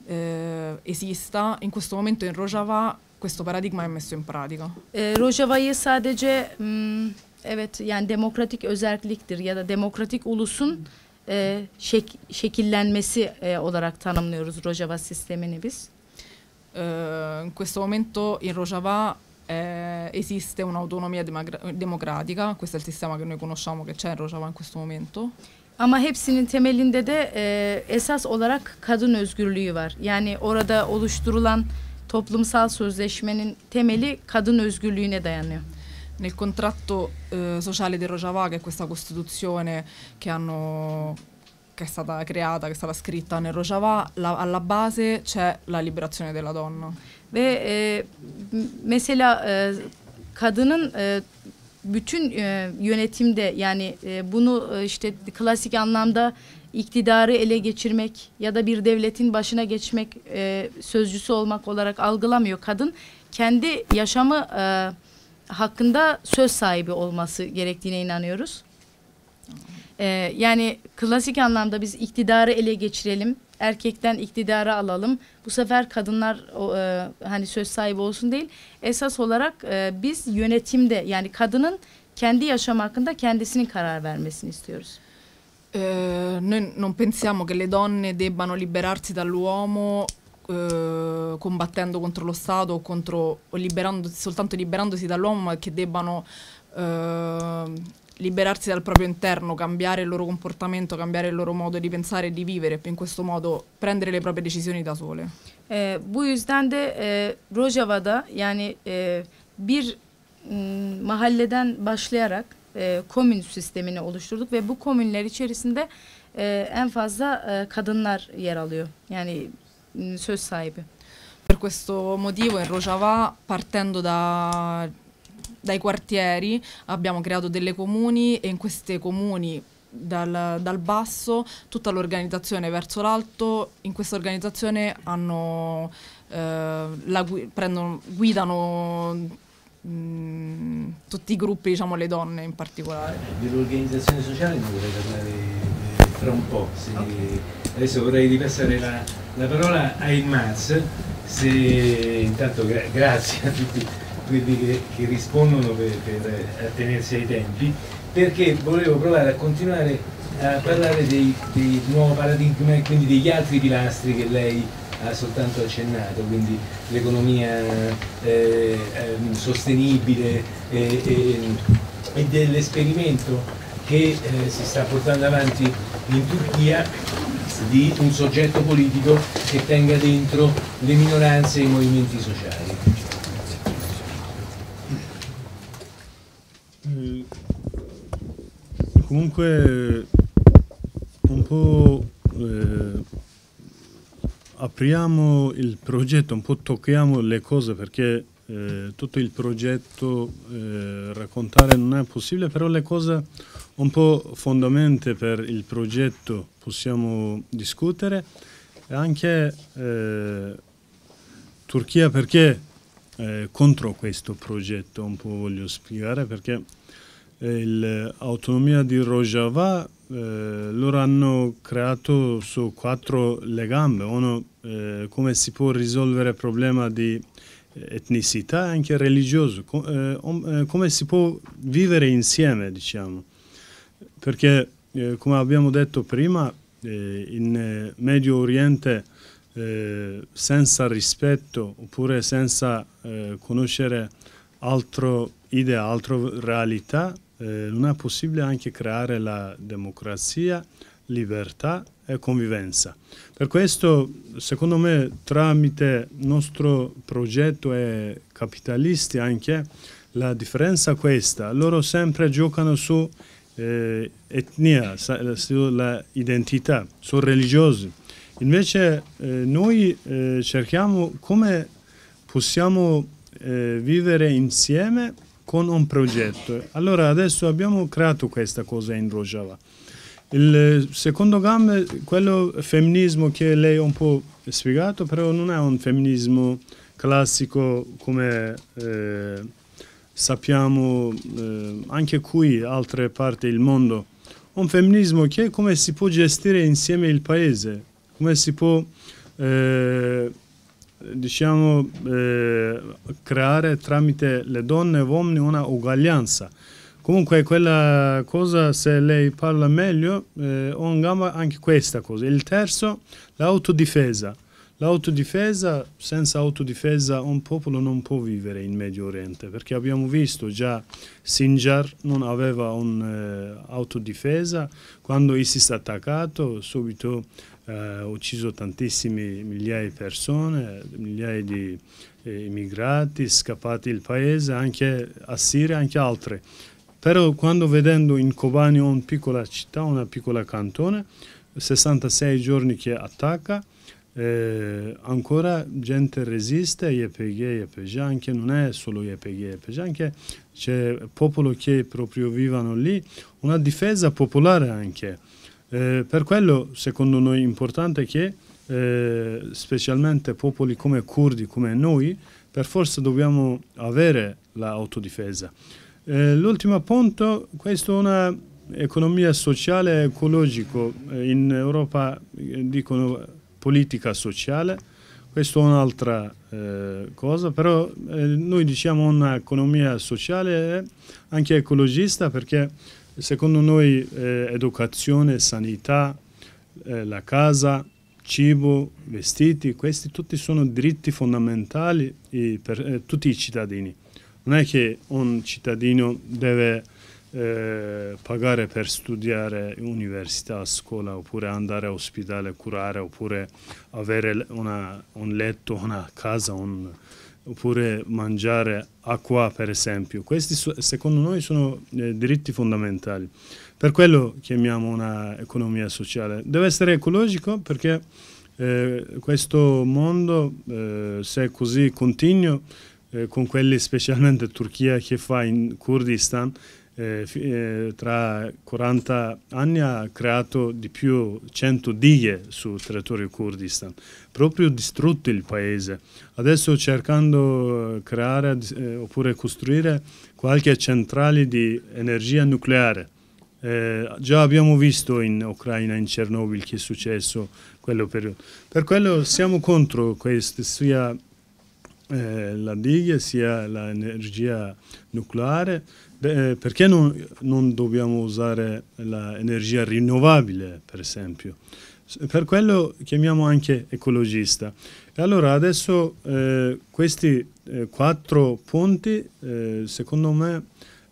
eh, esista, in questo momento in Rojava questo paradigma è messo in pratica. E, eh, Rojava'yı sadece m, mm, evet yani demokratik özelliktir ya da demokratik ulusun e, şek şekillenmesi e, olarak tanımlıyoruz Rojava sistemini biz. E, eh, in questo momento in Rojava eh, esiste un'autonomia democratica, questo è il sistema che noi conosciamo che c'è in Rojava in questo momento. Ama hepsinin temelinde de e, eh, esas olarak kadın özgürlüğü var. Yani orada oluşturulan toplumsal sözleşmenin temeli kadın özgürlüğüne dayanıyor. Nel contratto eh, sociale di Rojava, che è questa costituzione che hanno che è stata creata, che è stata scritta nel Rojava, la, alla base c'è la liberazione della donna. Ve e, mesela e, kadının e, bütün e, yönetimde yani e, bunu e, işte klasik anlamda iktidarı ele geçirmek ya da bir devletin başına geçmek e, sözcüsü olmak olarak algılamıyor kadın. Kendi yaşamı e, hakkında söz sahibi olması gerektiğine inanıyoruz. E, yani klasik anlamda biz iktidarı ele geçirelim, erkekten iktidarı alalım. Bu sefer kadınlar e, hani söz sahibi olsun değil. Esas olarak e, biz yönetimde yani kadının kendi yaşam hakkında kendisinin karar vermesini istiyoruz. Eh, noi non pensiamo che le donne debbano liberarsi dall'uomo e, combattendo contro lo Stato o, contro, liberandosi, soltanto liberandosi dall'uomo, ma che debbano eh, liberarsi dal proprio interno, cambiare il loro comportamento, cambiare il loro modo di pensare e di vivere, e in questo modo prendere le proprie decisioni da sole. E, ehm, bu yüzden de e, Rojava'da yani e, bir m, mahalleden başlayarak e, komün sistemini oluşturduk ve bu komünler içerisinde e, en fazla e, kadınlar yer alıyor. Yani söz sahibi. Per questo motivo in Rojava, partendo da dai quartieri, abbiamo creato delle comuni e in queste comuni dal, dal, basso, tutta l'organizzazione verso l'alto, in questa organizzazione hanno, eh, gui prendono, guidano mm, tutti i gruppi, diciamo le donne in particolare. Dell'organizzazione sociale ne vorrei parlare tra eh, un po', se, okay. adesso vorrei ripassare la, la parola a Ilmaz, se intanto gra grazie a tutti quelli che, che rispondono per, per attenersi eh, ai tempi, perché volevo provare a continuare a parlare dei, dei nuovo paradigma e quindi degli altri pilastri che lei ha soltanto accennato, quindi l'economia eh, ehm, sostenibile e, e, e dell'esperimento che eh, si sta portando avanti in Turchia di un soggetto politico che tenga dentro le minoranze e i movimenti sociali. comunque un po' eh, apriamo il progetto, un po' tocchiamo le cose perché eh, tutto il progetto eh, raccontare non è possibile, però le cose un po' fondamente per il progetto possiamo discutere e anche eh, Turchia perché eh, contro questo progetto un po' voglio spiegare perché eh, l'autonomia eh, di Rojava eh, loro hanno creato su quattro legami. uno eh, come si può risolvere il problema di eh, etnicità anche religioso, com eh, um, come si può vivere insieme, diciamo. Perché come abbiamo detto prima, in Medio Oriente senza rispetto oppure senza conoscere altro idea, altra realtà, eh, non è possibile anche creare la democrazia, libertà e convivenza. Per questo, secondo me, tramite il nostro progetto e capitalisti anche, la differenza è questa, loro sempre giocano su eh, etnia, sulla identità, su religiosi. Invece eh, noi eh, cerchiamo come possiamo eh, vivere insieme con un progetto. Allora adesso abbiamo creato questa cosa in Rojava. Il secondo gambo, quello femminismo che lei ha un po' spiegato, però non è un femminismo classico come eh, sappiamo eh, anche qui, altre parti del mondo. Un femminismo che è come si può gestire insieme il paese, come si può... Eh, diciamo, eh, creare tramite le donne e uomini una uguaglianza. Comunque quella cosa, se lei parla meglio, eh, ho in gamba anche questa cosa. Il terzo, l'autodifesa. L'autodifesa, senza autodifesa un popolo non può vivere in Medio Oriente, perché abbiamo visto già Sinjar non aveva un'autodifesa, eh, quando ISIS ha attaccato subito ha eh, ucciso tantissime migliaia di persone, migliaia di eh, immigrati, scappati il paese, anche a Siria, anche altre. Però quando vedendo in Kobani una piccola città, una piccola cantone, 66 giorni che attacca, eh, ancora gente resiste YPG, YPG, anche non è solo YPG, YPG, anche c'è popolo che proprio vivono lì, una difesa popolare anche. Eh, per quello, secondo noi, è importante che eh, specialmente popoli come curdi, come noi, per forza dobbiamo avere l'autodifesa. Eh, l'ultimo punto, questa è un'economia sociale e ecologica, eh, in Europa eh, dicono politica sociale, questa è un'altra eh, cosa, però eh, noi diciamo un'economia sociale e anche ecologista perché Secondo noi eh, educazione, sanità, eh, la casa, cibo, vestiti, questi tutti sono diritti fondamentali per eh, tutti i cittadini. Non è che un cittadino deve eh, pagare per studiare università, scuola, oppure andare all'ospedale a curare, oppure avere una, un letto, una casa, un, oppure mangiare acqua per esempio. Questi secondo noi sono eh, diritti fondamentali. Per quello chiamiamo una economia sociale. Deve essere ecologico perché eh, questo mondo, eh, se è così continuo, eh, con quelli specialmente Turchia che fa in Kurdistan, eh, eh, tra 40 anni ha creato di più 100 dighe sul territorio Kurdistan, proprio distrutto il paese. Adesso cercando di eh, creare eh, oppure costruire qualche centrale di energia nucleare. Eh, già abbiamo visto in Ucraina, in Chernobyl, che è successo quello periodo. Per quello siamo contro queste sia eh, la diga sia l'energia nucleare Beh, eh, perché non, non, dobbiamo usare l'energia rinnovabile, per esempio? Per quello chiamiamo anche ecologista. E allora adesso eh, questi eh, quattro punti, eh, secondo me,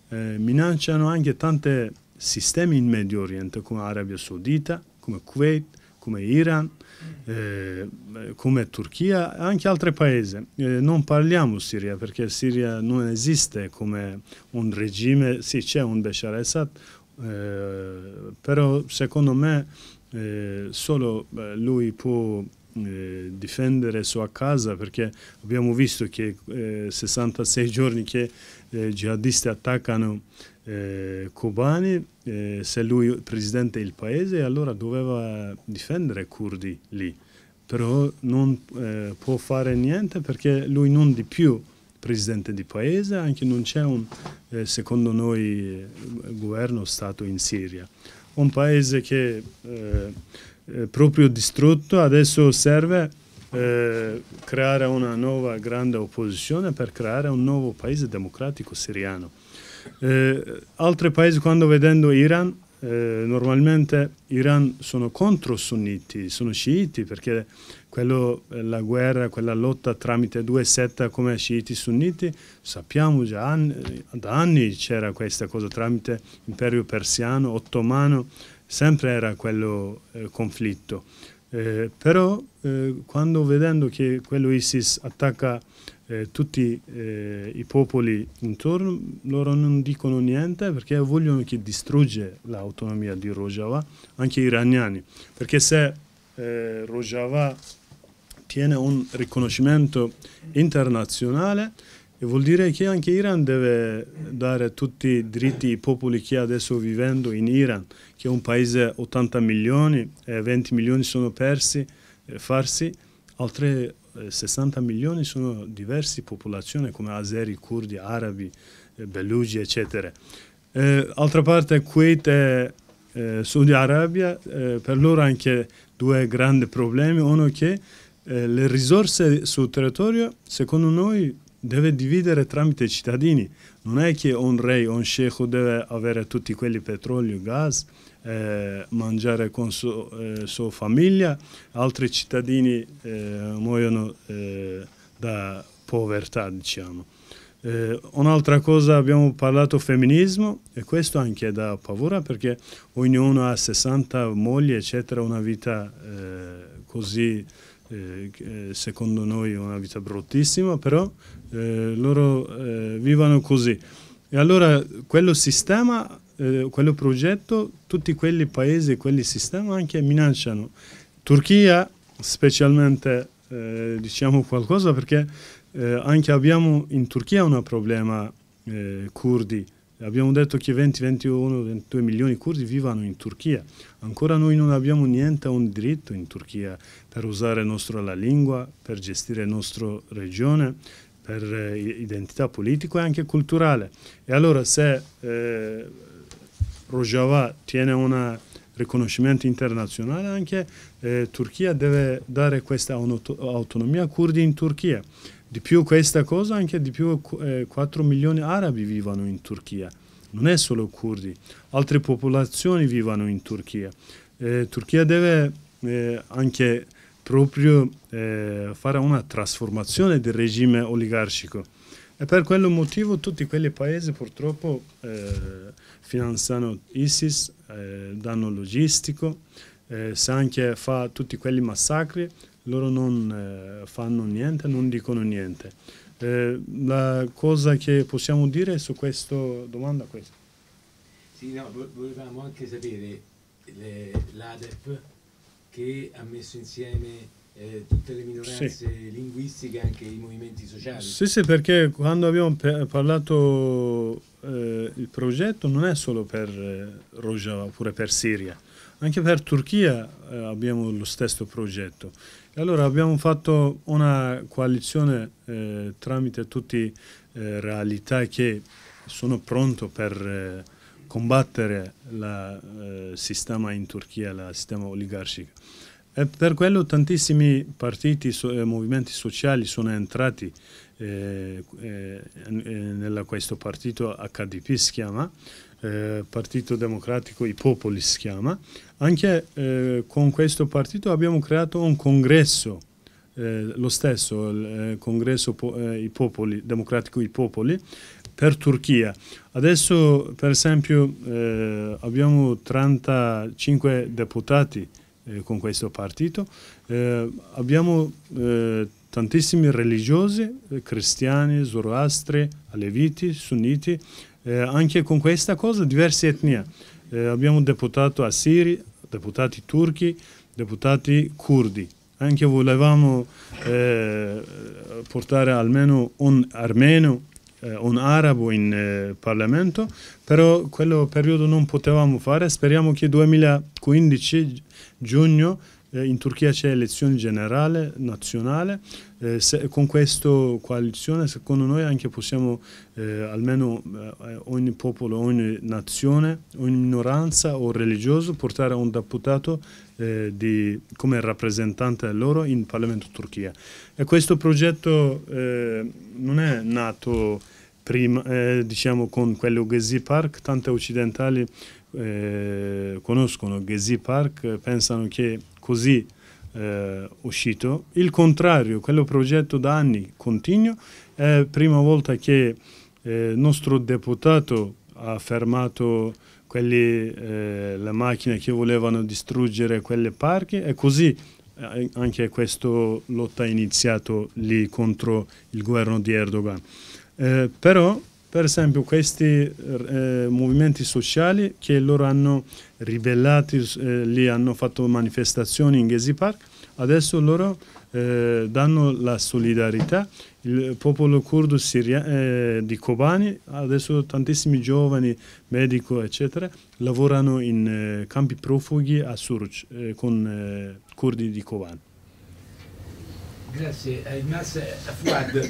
eh, minacciano anche tanti sistemi in Medio Oriente, come Arabia Saudita, come Kuwait, come Iran, eh, come Turchia e anche altri paesi. Eh, non parliamo Siria perché Siria non esiste come un regime, sì c'è un Bashar Assad, eh, però secondo me eh, solo eh, lui può eh, difendere sua casa perché abbiamo visto che 66 giorni che i jihadisti attaccano eh, cubani, eh, se lui presidente del paese, allora doveva difendere i curdi lì. Però non eh, può fare niente perché lui non di più presidente di paese, anche non c'è un, eh, secondo noi, eh, governo stato in Siria. Un paese che eh, è proprio distrutto, adesso serve eh, creare una nuova grande opposizione per creare un nuovo paese democratico siriano. Eh, altri paesi quando vedendo Iran, eh, normalmente Iran sono contro sunniti, sono sciiti perché quello, eh, la guerra, quella lotta tramite due sette come sciiti e sunniti, sappiamo già anni, da anni c'era questa cosa tramite imperio persiano, ottomano, sempre era quello eh, conflitto. Eh, però eh, quando vedendo che quello ISIS attacca eh, tutti eh, i popoli intorno, loro non dicono niente perché vogliono che distrugge l'autonomia di Rojava, anche gli iraniani. Perché se eh, Rojava tiene un riconoscimento internazionale, e vuol dire che anche Iran deve dare tutti i diritti ai popoli che adesso vivendo in Iran, che è un paese 80 milioni, 20 milioni sono persi, eh, farsi, altri 60 eh, milioni sono diverse popolazioni come azeri, curdi, arabi, eh, belugi, eccetera. Eh, altra parte Kuwait e eh, Saudi Arabia, eh, per loro anche due grandi problemi, uno è che le risorse sul territorio secondo noi deve dividere tramite i cittadini. Non è che un re, un sceicco deve avere tutti quelli petrolio, gas, eh, mangiare con eh, sua eh, so famiglia, altri cittadini eh, muoiono eh, da povertà, diciamo. Eh, un'altra cosa, abbiamo parlato femminismo e questo anche dà paura perché ognuno ha 60 mogli, eccetera, una vita così secondo noi una vita bruttissima, però eh, loro eh, vivono così. E allora quello sistema, eh, quello progetto, tutti quei paesi, quelli sistemi anche minacciano. Turchia specialmente eh, diciamo qualcosa perché eh, anche abbiamo in Turchia un problema eh, curdi. Abbiamo detto che 20, 21, 22 milioni di curdi vivono in Turchia. Ancora noi non abbiamo niente, un diritto in Turchia per usare la nostra lingua, per gestire la nostra regione per eh, identità politica e anche culturale. E allora se eh, Rojava tiene un riconoscimento internazionale, anche eh, Turchia deve dare questa autonomia a curdi in Turchia. Di più questa cosa, anche di più eh, 4 milioni arabi vivono in Turchia, non è solo curdi, altre popolazioni vivono in Turchia. Eh, Turchia deve eh, anche proprio eh, fare una trasformazione del regime oligarchico. E per quello motivo tutti quei paesi purtroppo eh, finanziano ISIS, eh, danno logistico, eh, se anche fa tutti quei massacri, loro non eh, fanno niente, non dicono niente. Eh, la cosa che possiamo dire su questa domanda? è Questa. Sì, no, volevamo anche sapere l'ADEP che ha messo insieme eh, tutte le minoranze sì. linguistiche, anche i movimenti sociali. Sì, sì, perché quando abbiamo parlato eh, il progetto non è solo per eh, Rojava oppure per Siria, anche per Turchia eh, abbiamo lo stesso progetto. E allora abbiamo fatto una coalizione eh, tramite tutte eh, realtà che sono pronto per eh, combattere il eh, sistema in Turchia, il sistema oligarchico. E per quello tantissimi partiti e so, eh, movimenti sociali sono entrati eh, eh, in eh, questo partito HDP si chiama, eh, Partito Democratico I Popoli si chiama. Anche eh, con questo partito abbiamo creato un congresso, eh, lo stesso, il eh, congresso po I Popoli, Democratico I Popoli, per Turchia. Adesso per esempio eh, abbiamo 35 deputati eh, con questo partito, eh, abbiamo eh, tantissimi religiosi, eh, cristiani, zoroastri, aleviti, sunniti, eh, anche con questa cosa diverse etnie. abbiamo deputato assiri, deputati turchi, deputati curdi. Anche volevamo portare almeno un armeno eh, un arabo in eh, Parlamento, però quello periodo non potevamo fare, speriamo che 2015 giugno eh, in Turchia c'è elezione generale nazionale, eh, se, con questa coalizione secondo noi anche possiamo eh, almeno eh, ogni popolo, ogni nazione, ogni minoranza o religioso portare un deputato eh, di, come rappresentante loro in Parlamento Turchia. E questo progetto eh, non è nato prima, eh, diciamo, con quello Gezi Park, tanti occidentali eh, conoscono Gezi Park, pensano che così eh, uscito. Il contrario, quello progetto da anni continuo, è la prima volta che eh, il eh, nostro deputato ha fermato quelli, eh, le macchine che volevano distruggere quelle parchi e così eh, anche questa lotta è iniziata lì contro il governo di Erdogan. Eh, però, per esempio, questi eh, movimenti sociali che loro hanno ribellato, eh, lì hanno fatto manifestazioni in Gezi Park, adesso loro eh, danno la solidarietà il popolo curdo siria- eh, di Kobani, adesso tantissimi giovani, medici, eccetera, lavorano in eh, campi profughi a Suruc eh, con eh, curdi di Kobani. Grazie. Eh, Mas eh, Fuad,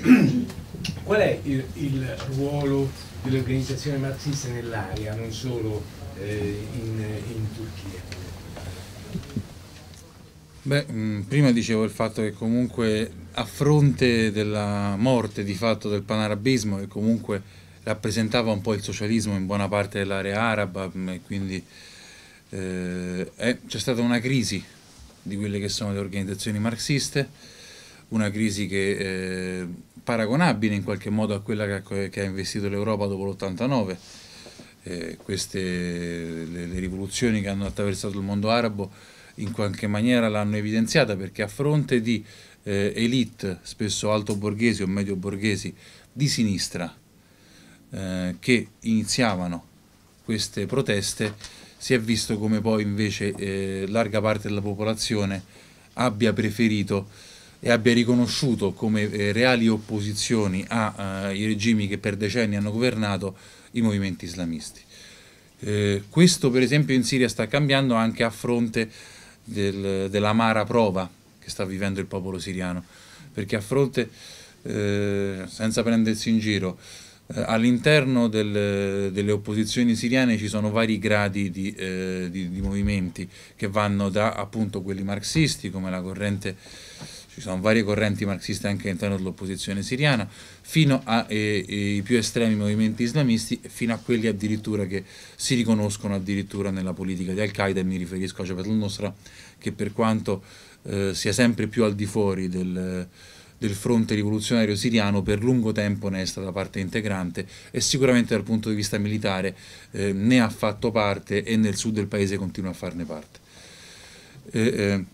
qual è il, il ruolo dell'organizzazione marxista nell'area, non solo eh, in, in Turchia? Beh, mh, mm, prima dicevo il fatto che comunque a fronte della morte di fatto del panarabismo che comunque rappresentava un po' il socialismo in buona parte dell'area araba mm, e quindi eh, eh, c'è stata una crisi di quelle che sono le organizzazioni marxiste, una crisi che eh, paragonabile in qualche modo a quella che, ha investito l'Europa dopo l'89. Eh, queste le, le, rivoluzioni che hanno attraversato il mondo arabo in qualche maniera l'hanno evidenziata perché a fronte di eh, elite, spesso alto borghesi o medio borghesi, di sinistra eh, che iniziavano queste proteste, si è visto come poi invece eh, larga parte della popolazione abbia preferito e abbia riconosciuto come eh, reali opposizioni ai eh, regimi che per decenni hanno governato i movimenti islamisti. Eh, questo per esempio in Siria sta cambiando anche a fronte del, dell'amara prova che sta vivendo il popolo siriano, perché a fronte, eh, senza prendersi in giro, eh, all'interno del, delle opposizioni siriane ci sono vari gradi di, eh, di, di, movimenti che vanno da appunto quelli marxisti come la corrente ci sono varie correnti marxiste anche all'interno dell'opposizione siriana, fino ai più estremi movimenti islamisti, fino a quelli addirittura che si riconoscono addirittura nella politica di Al-Qaeda, e mi riferisco a Jabhat al-Nusra, che per quanto eh, sia sempre più al di fuori del, del fronte rivoluzionario siriano per lungo tempo ne è stata parte integrante e sicuramente dal punto di vista militare eh, ne ha fatto parte e nel sud del paese continua a farne parte. Eh, eh,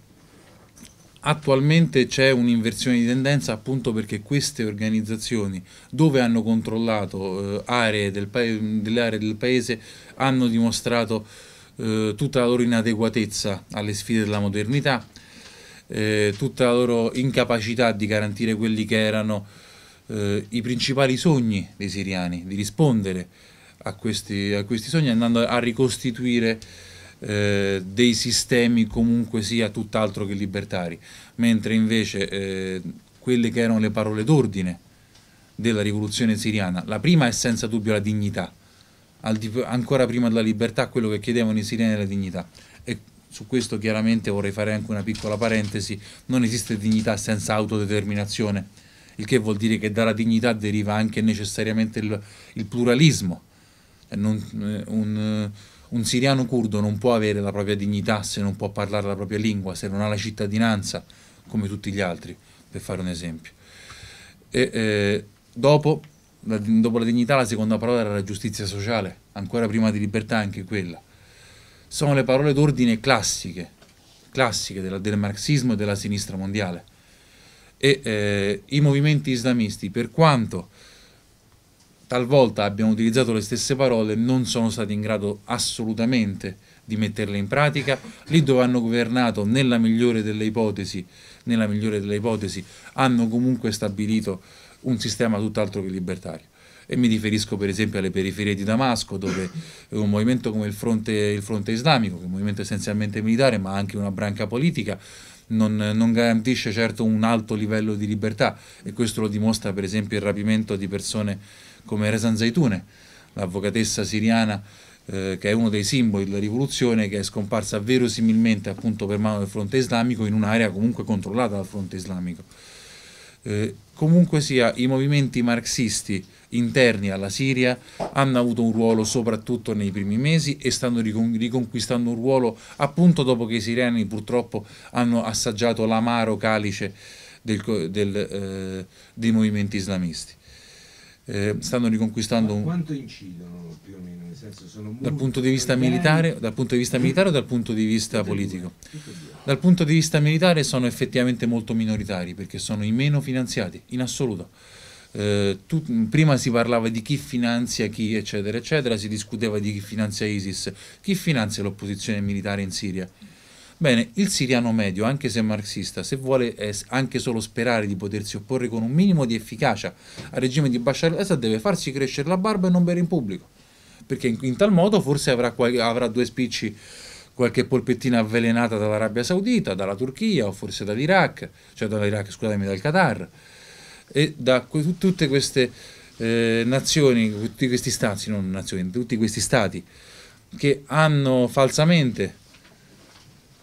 attualmente c'è un'inversione di tendenza appunto perché queste organizzazioni dove hanno controllato eh, aree del delle aree del paese hanno dimostrato eh, tutta la loro inadeguatezza alle sfide della modernità, eh, tutta la loro incapacità di garantire quelli che erano eh, i principali sogni dei siriani, di rispondere a questi, a questi sogni andando a ricostituire eh, dei sistemi comunque sia tutt'altro che libertari, mentre invece eh, quelle che erano le parole d'ordine della rivoluzione siriana, la prima è senza dubbio la dignità, ancora prima della libertà quello che chiedevano i siriani era la dignità. E su questo chiaramente vorrei fare anche una piccola parentesi, non esiste dignità senza autodeterminazione, il che vuol dire che dalla dignità deriva anche necessariamente il, il pluralismo. Eh, non, eh, un, un siriano curdo non può avere la propria dignità se non può parlare la propria lingua, se non ha la cittadinanza, come tutti gli altri, per fare un esempio. E, eh, dopo, la, dopo la dignità, la seconda parola era la giustizia sociale, ancora prima di libertà anche quella sono le parole d'ordine classiche, classiche della, del marxismo e della sinistra mondiale. E eh, i movimenti islamisti, per quanto talvolta abbiano utilizzato le stesse parole, non sono stati in grado assolutamente di metterle in pratica, lì dove hanno governato nella migliore delle ipotesi, nella migliore delle ipotesi hanno comunque stabilito un sistema tutt'altro che libertario e mi riferisco per esempio alle periferie di Damasco dove un movimento come il fronte, il fronte islamico, che è un movimento essenzialmente militare ma anche una branca politica, non, non, garantisce certo un alto livello di libertà e questo lo dimostra per esempio il rapimento di persone come Rezan Zaitune, l'avvocatessa siriana eh, che è uno dei simboli della rivoluzione che è scomparsa verosimilmente appunto per mano del fronte islamico in un'area comunque controllata dal fronte islamico. Eh, Comunque sia, i movimenti marxisti interni alla Siria hanno avuto un ruolo soprattutto nei primi mesi e stanno riconquistando un ruolo appunto dopo che i siriani purtroppo hanno assaggiato l'amaro calice del, del, eh, dei movimenti islamisti. Eh, stanno riconquistando un... quanto incidono più o meno? Nel senso sono dal punto di vista militare, dal punto di vista militare o dal punto di vista politico? Tutto dal punto di vista militare sono effettivamente molto minoritari perché sono i meno finanziati in assoluto. Eh, tu, prima si parlava di chi finanzia chi, eccetera, eccetera, si discuteva di chi finanzia ISIS, chi finanzia l'opposizione militare in Siria. Bene, il siriano medio, anche se marxista, se vuole anche solo sperare di potersi opporre con un minimo di efficacia al regime di Bashar al-Assad, deve farsi crescere la barba e non bere in pubblico, perché in, in tal modo forse avrà, avrà due spicci qualche polpettina avvelenata dall'Arabia Saudita, dalla Turchia o forse dall'Iraq, cioè dall'Iraq, scusatemi, dal Qatar, e da tutte queste eh, nazioni, tutti questi stati, non nazioni, tutti questi stati che hanno falsamente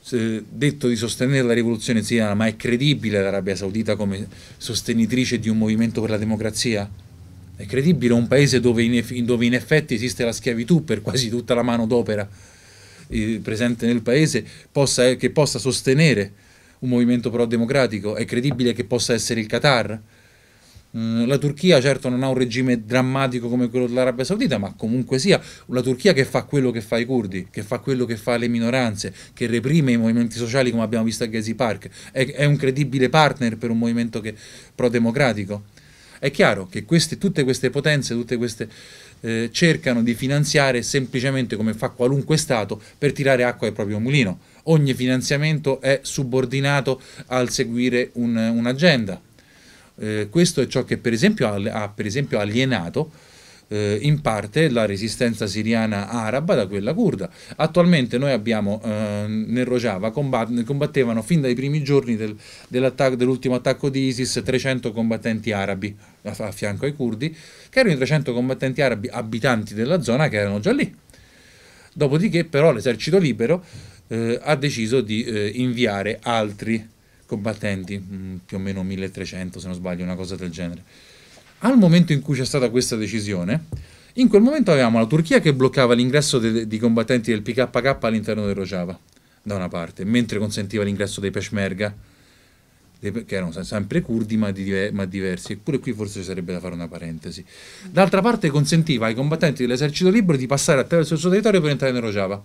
detto di sostenere la rivoluzione siriana, ma è credibile l'Arabia Saudita come sostenitrice di un movimento per la democrazia? È credibile un paese dove in, dove in effetti esiste la schiavitù per quasi tutta la manodopera presente nel paese possa, che possa sostenere un movimento pro-democratico? È credibile che possa essere il Qatar? Mm, la Turchia certo non ha un regime drammatico come quello dell'Arabia Saudita, ma comunque sia una Turchia che fa quello che fa i curdi, che fa quello che fa le minoranze, che reprime i movimenti sociali come abbiamo visto a Gezi Park, è, è un credibile partner per un movimento pro-democratico. È chiaro che queste, tutte queste potenze, tutte queste eh, cercano di finanziare semplicemente come fa qualunque Stato per tirare acqua al proprio mulino. Ogni finanziamento è subordinato al seguire un, un'agenda. Eh, questo è ciò che per esempio ha, per esempio alienato eh, in parte la resistenza siriana araba da quella kurda. Attualmente noi abbiamo eh, nel Rojava combat- combattevano fin dai primi giorni del, dell'ultimo attacco di ISIS 300 combattenti arabi a fianco ai curdi, che erano i 300 combattenti arabi abitanti della zona che erano già lì. Dopodiché però l'esercito libero eh, ha deciso di eh, inviare altri combattenti, mm, più o meno 1300 se non sbaglio, una cosa del genere. Al momento in cui c'è stata questa decisione, in quel momento avevamo la Turchia che bloccava l'ingresso di combattenti del PKK all'interno del Rojava, da una parte, mentre consentiva l'ingresso dei Peshmerga che erano sempre curdi ma, di, ma diversi, eppure qui forse ci sarebbe da fare una parentesi. D'altra parte consentiva ai combattenti dell'esercito libero di passare attraverso il suo territorio per entrare in Rojava.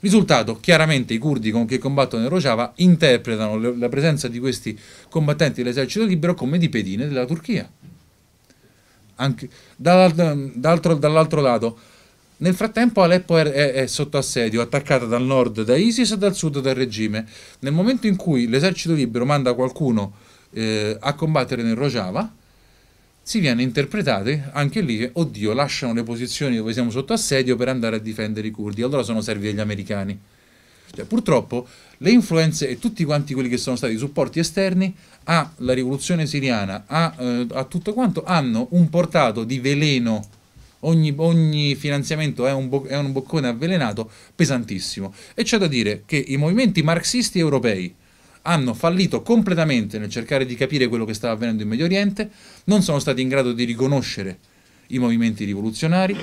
Risultato, chiaramente i curdi con che combattono in Rojava interpretano le, la presenza di questi combattenti dell'esercito libero come di pedine della Turchia. Anche, dall'altro, dall'altro lato, nel frattempo Aleppo è, è, è, sotto assedio, attaccata dal nord da ISIS e dal sud dal regime. Nel momento in cui l'esercito libero manda qualcuno eh, a combattere nel Rojava, si viene interpretati anche lì, eh, oddio, lasciano le posizioni dove siamo sotto assedio per andare a difendere i curdi, allora sono servi degli americani. Cioè, purtroppo le influenze e tutti quanti quelli che sono stati i supporti esterni alla rivoluzione siriana, a, eh, a tutto quanto, hanno un portato di veleno ogni, ogni finanziamento è un, bo- è un boccone avvelenato pesantissimo. E c'è da dire che i movimenti marxisti europei, hanno fallito completamente nel cercare di capire quello che stava avvenendo in Medio Oriente, non sono stati in grado di riconoscere i movimenti rivoluzionari,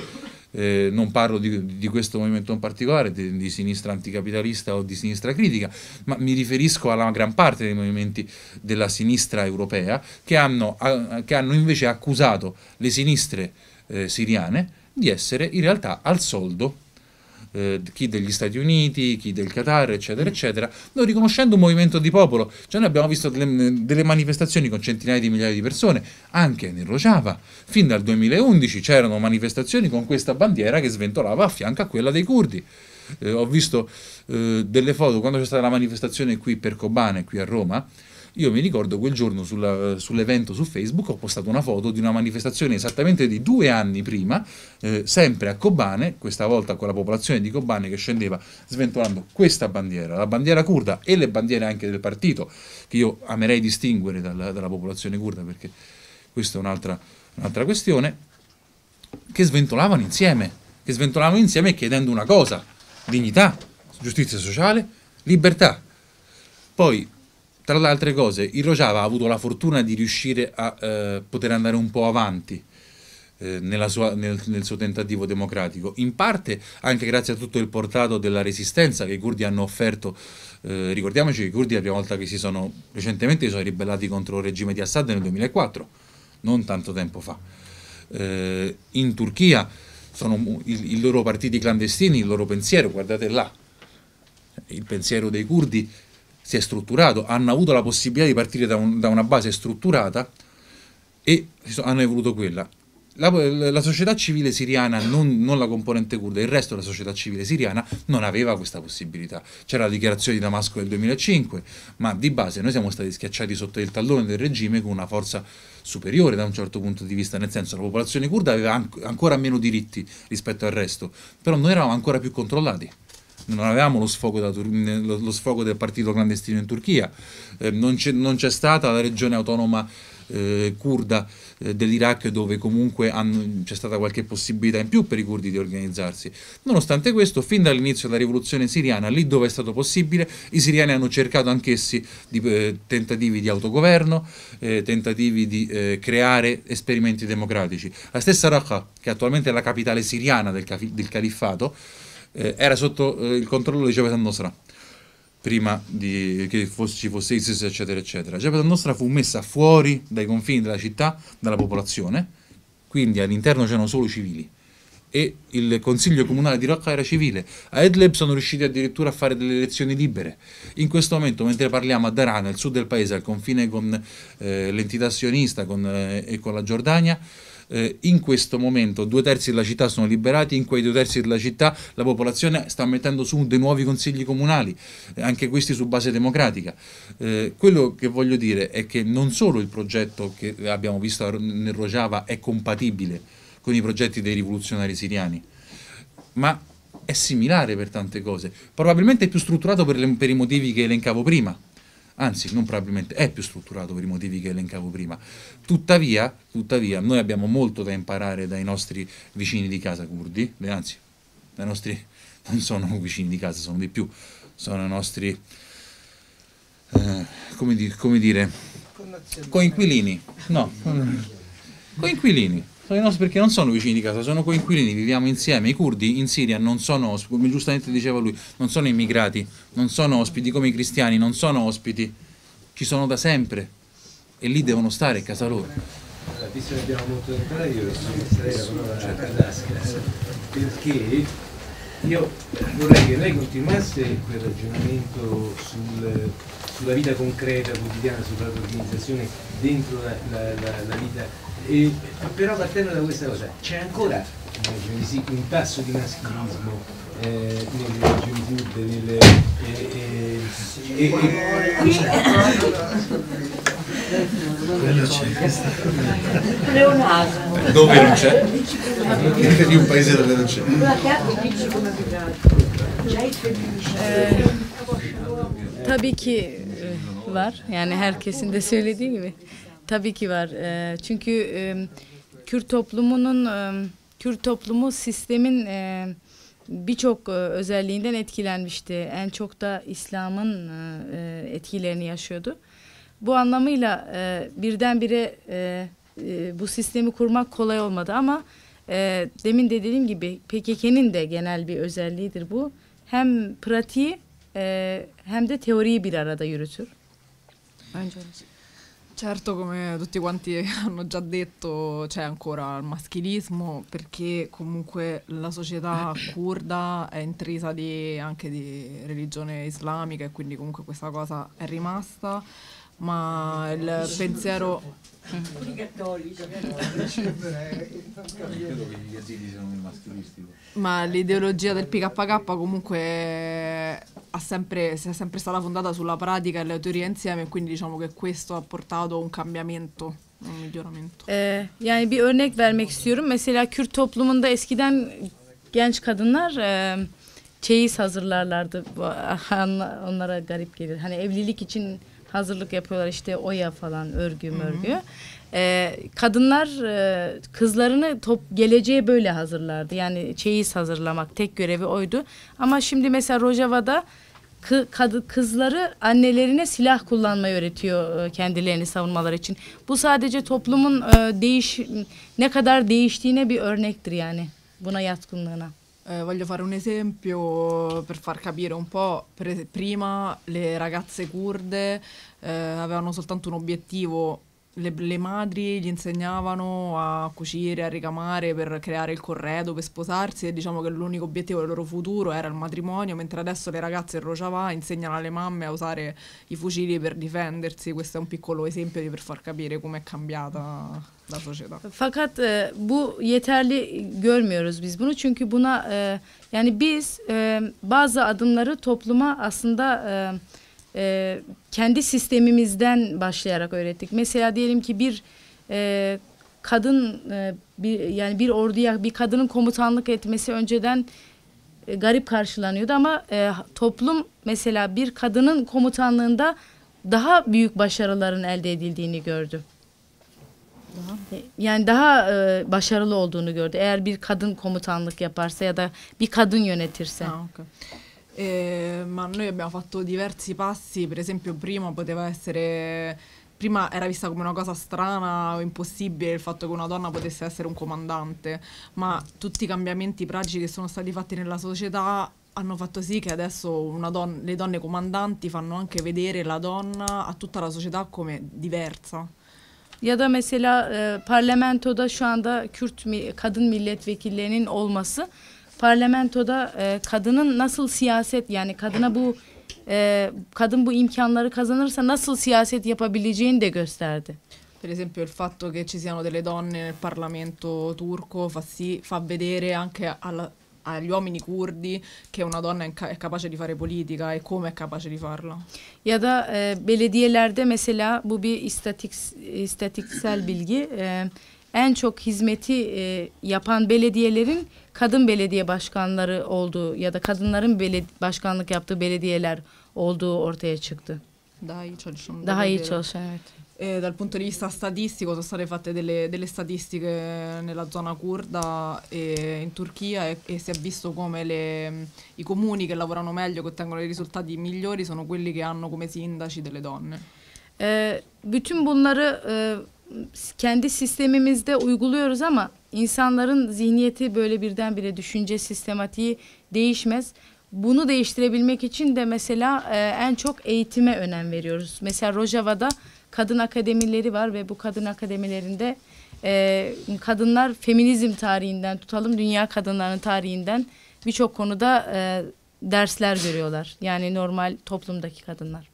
eh, non parlo di, di, questo movimento in particolare, di, di, sinistra anticapitalista o di sinistra critica, ma mi riferisco alla gran parte dei movimenti della sinistra europea che hanno, a, che hanno invece accusato le sinistre eh, siriane di essere in realtà al soldo. Eh, chi degli Stati Uniti, chi del Qatar, eccetera, mm. eccetera, non riconoscendo un movimento di popolo, cioè noi abbiamo visto delle, delle manifestazioni con centinaia di migliaia di persone, anche nel Rojava, fin dal 2011 c'erano manifestazioni con questa bandiera che sventolava a fianco a quella dei curdi. Eh, ho visto eh, delle foto quando c'è stata la manifestazione qui per Kobane, qui a Roma, io mi ricordo quel giorno sulla, sull'evento su Facebook ho postato una foto di una manifestazione esattamente di due anni prima, eh, sempre a Kobane, questa volta con la popolazione di Kobane che scendeva sventolando questa bandiera, la bandiera kurda e le bandiere anche del partito, che io amerei distinguere dalla, dalla popolazione kurda perché questa è un'altra, un'altra questione, che sventolavano insieme, che sventolavano insieme chiedendo una cosa, dignità, giustizia sociale, libertà. Poi tra le altre cose, il Rojava ha avuto la fortuna di riuscire a eh, poter andare un po' avanti eh, sua, nel, nel, suo tentativo democratico, in parte anche grazie a tutto il portato della resistenza che i curdi hanno offerto. Eh, ricordiamoci che i curdi la prima volta che si sono recentemente si sono ribellati contro il regime di Assad nel 2004, non tanto tempo fa. Eh, in Turchia sono i, i loro partiti clandestini, il loro pensiero, guardate là, il pensiero dei curdi si è strutturato, hanno avuto la possibilità di partire da, un, da una base strutturata e hanno evoluto quella. La, la, società civile siriana, non, non la componente kurda, il resto della società civile siriana non aveva questa possibilità. C'era la dichiarazione di Damasco del 2005, ma di base noi siamo stati schiacciati sotto il tallone del regime con una forza superiore da un certo punto di vista, nel senso la popolazione kurda aveva an ancora meno diritti rispetto al resto, però noi eravamo ancora più controllati non avevamo lo sfogo, da, lo, lo sfogo del partito clandestino in Turchia, eh, non, c'è, non c'è stata la regione autonoma eh, kurda eh, dell'Iraq dove comunque hanno, c'è stata qualche possibilità in più per i curdi di organizzarsi. Nonostante questo, fin dall'inizio della rivoluzione siriana, lì dove è stato possibile, i siriani hanno cercato anch'essi di, eh, tentativi di autogoverno, eh, tentativi di eh, creare esperimenti democratici. La stessa Raqqa, che attualmente è la capitale siriana del, del califfato, eh, era sotto eh, il controllo di Jabhat al-Nusra prima di, che fosse, ci fosse ISIS eccetera eccetera. Jabhat al-Nusra fu messa fuori dai confini della città, dalla popolazione, quindi all'interno c'erano solo civili e il consiglio comunale di Rocca era civile. A Edleb sono riusciti addirittura a fare delle elezioni libere. In questo momento, mentre parliamo a Daraa, nel sud del paese, al confine con eh, l'entità sionista con, eh, e con la Giordania, eh, in questo momento due terzi della città sono liberati, in quei due terzi della città la popolazione sta mettendo su dei nuovi consigli comunali, eh, anche questi su base democratica. Eh, quello che voglio dire è che non solo il progetto che abbiamo visto nel Rojava è compatibile con i progetti dei rivoluzionari siriani, ma è similare per tante cose, probabilmente è più strutturato per, le, per i motivi che elencavo prima anzi non probabilmente è più strutturato per i motivi che elencavo prima. Tuttavia, tuttavia noi abbiamo molto da imparare dai nostri vicini di casa curdi, anzi dai nostri, non sono vicini di casa, sono di più, sono i nostri, eh, come, di, come, dire, coinquilini, no, coinquilini sono perché non sono vicini di casa, sono coinquilini, viviamo insieme. I curdi in Siria non sono ospiti, come giustamente diceva lui, non sono immigrati, non sono ospiti come i cristiani, non sono ospiti, ci sono da sempre e lì devono stare a casa loro. Allora, visto che abbiamo molto da imparare, io sono Israele, parola certo. a Daskas, perché io vorrei che lei continuasse quel ragionamento sul sulla vita concreta, quotidiana, sulla organizzazione dentro la, la, la, la vita E, però partendo da questa cosa, c'è ancora un tasso di maschilismo eh, nelle gioventù, nelle... Eh, eh, e, e quello c'è pleonasmo dove non c'è? di un paese dove non c'è eh, tabii ki eh, var yani herkesin de söylediği gibi Tabii ki var. E, çünkü e, Kürt toplumunun, e, Kürt toplumu sistemin e, birçok e, özelliğinden etkilenmişti. En çok da İslam'ın e, etkilerini yaşıyordu. Bu anlamıyla e, birdenbire e, e, bu sistemi kurmak kolay olmadı ama e, demin de dediğim gibi PKK'nin de genel bir özelliğidir bu. Hem pratiği e, hem de teoriyi bir arada yürütür. Önce Certo, come tutti quanti hanno già detto, c'è ancora il maschilismo perché comunque la società kurda è intrisa di, anche di religione islamica e quindi comunque questa cosa è rimasta ma il pensiero... Pure i cattolici. Credo che gli asili siano maschilistico. Ma l'ideologia del PKK comunque ha sempre, è sempre stata fondata sulla pratica e le teorie insieme, quindi diciamo che questo ha portato a un cambiamento. Un miglioramento. Ee, yani bir örnek vermek istiyorum. Mesela Kürt toplumunda eskiden genç kadınlar e, çeyiz hazırlarlardı. Onlara garip gelir. Hani evlilik için hazırlık yapıyorlar işte oya falan örgü mörgü. Ee, kadınlar e, kızlarını top geleceğe böyle hazırlardı. Yani çeyiz hazırlamak tek görevi oydu. Ama şimdi mesela Rojava'da kadı, kızları annelerine silah kullanmayı öğretiyor e, kendilerini savunmalar için. Bu sadece toplumun e, değiş ne kadar değiştiğine bir örnektir yani buna yatkınlığına. Eh, voglio fare un esempio per far capire un po'. Pre- prima le ragazze kurde eh, avevano soltanto un obiettivo. Le, le, madri gli insegnavano a cucire, a ricamare per creare il corredo, per sposarsi e diciamo che l'unico obiettivo del loro futuro era il matrimonio, mentre adesso le ragazze in Rojava insegnano alle mamme a usare i fucili per difendersi. Questo è un piccolo esempio per far capire com'è cambiata Lazoje'da. Fakat e, bu yeterli görmüyoruz biz bunu. Çünkü buna e, yani biz e, bazı adımları topluma aslında e, e, kendi sistemimizden başlayarak öğrettik. Mesela diyelim ki bir e, kadın e, bir yani bir orduya bir kadının komutanlık etmesi önceden e, garip karşılanıyordu ama e, toplum mesela bir kadının komutanlığında daha büyük başarıların elde edildiğini gördü. Yani daha e, başarılı olduğunu gördü. Eğer bir kadın komutanlık yaparsa ya da bir kadın yönetirse. Ah, okay. eh, ma noi abbiamo fatto diversi passi, per esempio prima poteva essere prima era vista come una cosa strana o impossibile il fatto che una donna potesse essere un comandante, ma tutti i cambiamenti pratici che sono stati fatti nella società hanno fatto sì che adesso don le donne comandanti fanno anche vedere la donna a tutta la società come diversa. Ya da mesela e, parlamentoda şu anda Kürt mi, kadın milletvekillerinin olması parlamentoda e, kadının nasıl siyaset yani kadına bu e, kadın bu imkanları kazanırsa nasıl siyaset yapabileceğini de gösterdi. Per esempio il fatto che ci siano delle donne nel Parlamento turco fa, sì, fa vedere anche alla, agli uomini kurdi che una donna è, capace di fare politica e come è capace di farla. Ya da e, eh, belediyelerde mesela bu bir istatik, istatiksel bilgi. E, en çok hizmeti e, yapan belediyelerin kadın belediye başkanları olduğu ya da kadınların beledi- başkanlık yaptığı belediyeler olduğu ortaya çıktı. Daha iyi çalışan. Daha belediyeler. iyi çalışan evet. Eh, dal punto di vista statistico sono state fatte delle, delle statistiche nella zona kurda e in Turchia e, e si è visto come le, i comuni che lavorano meglio, che ottengono i risultati migliori, sono quelli che hanno come sindaci delle donne. E, bütün bunları e, kendi sistemimizde uyguluyoruz ama insanların zihniyeti böyle birdenbire düşünce sistematiği değişmez. Bunu değiştirebilmek için de mesela e, en çok eğitime önem veriyoruz. Mesela Rojava'da kadın akademileri var ve bu kadın akademilerinde e, kadınlar feminizm tarihinden tutalım dünya kadınlarının tarihinden birçok konuda e, dersler görüyorlar Yani normal toplumdaki kadınlar.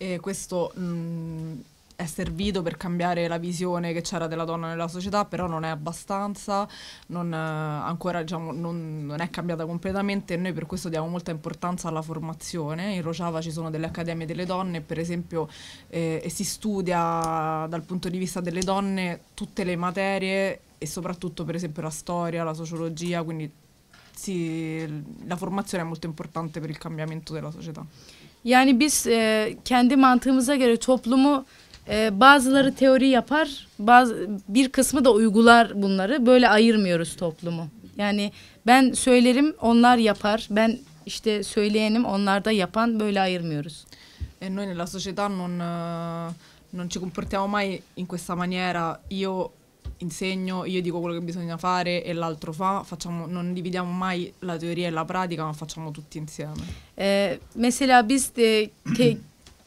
E, questo mh, mm, è servito per cambiare la visione che c'era della donna nella società, però non è abbastanza, non, eh, ancora diciamo, non, non, è cambiata completamente e noi per questo diamo molta importanza alla formazione. In Rociava ci sono delle accademie delle donne, per esempio, eh, e si studia dal punto di vista delle donne tutte le materie e soprattutto per esempio la storia, la sociologia, quindi sì, la formazione è molto importante per il cambiamento della società. Yani biz e, eh, kendi mantığımıza göre toplumu E, bazıları teori yapar, bazı bir kısmı da uygular bunları. Böyle ayırmıyoruz toplumu. Yani ben söylerim, onlar yapar. Ben işte söyleyenim, onlar da yapan. Böyle ayırmıyoruz. E noi nella società non, eh, non ci comportiamo mai in questa maniera. Io insegno, io dico quello che bisogna fare e l'altro fa. Facciamo, non dividiamo mai la teoria e la pratica, ma facciamo tutti insieme. E, mesela biz de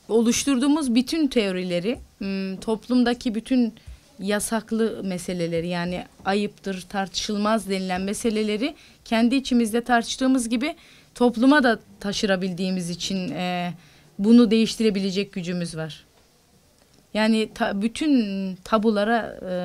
oluşturduğumuz bütün teorileri Hmm, toplumdaki bütün yasaklı meseleleri yani ayıptır, tartışılmaz denilen meseleleri kendi içimizde tartıştığımız gibi topluma da taşırabildiğimiz için e, bunu değiştirebilecek gücümüz var. Yani ta, bütün tabulara e,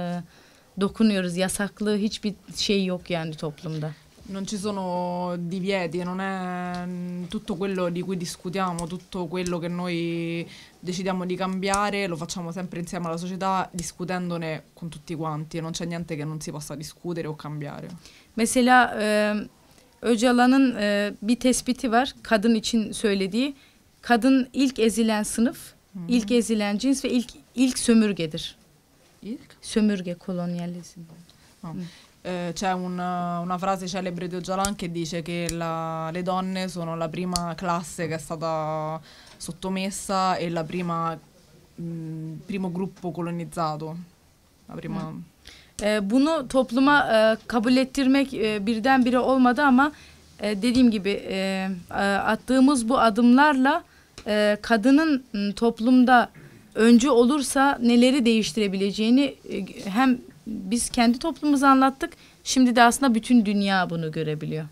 dokunuyoruz. Yasaklı hiçbir şey yok yani toplumda. non ci sono divieti, non è mm, tutto quello di cui discutiamo, tutto quello che noi decidiamo di cambiare, lo facciamo sempre insieme alla società, discutendone con tutti quanti, non c'è niente che non si possa discutere o cambiare. Mesela e, ehm, Öcalan'ın e, ehm, bir tespiti var kadın için söylediği. Kadın ilk ezilen sınıf, hmm. ilk ezilen cins ve ilk ilk sömürgedir. İlk? Sömürge kolonyalizm. Tamam. Hmm. eh, c'è un, una frase celebre di Ojalan che dice che la, le donne sono la prima classe che è stata sottomessa e la mm, primo gruppo kolonizzato. La prima... Mm. Hı. Eh, bunu topluma e, kabul ettirmek e, eh, birdenbire olmadı ama e, dediğim gibi e, attığımız bu adımlarla e, kadının mm, toplumda öncü olursa neleri değiştirebileceğini hem biz kendi toplumumuzu anlattık. Şimdi de aslında bütün dünya bunu görebiliyor.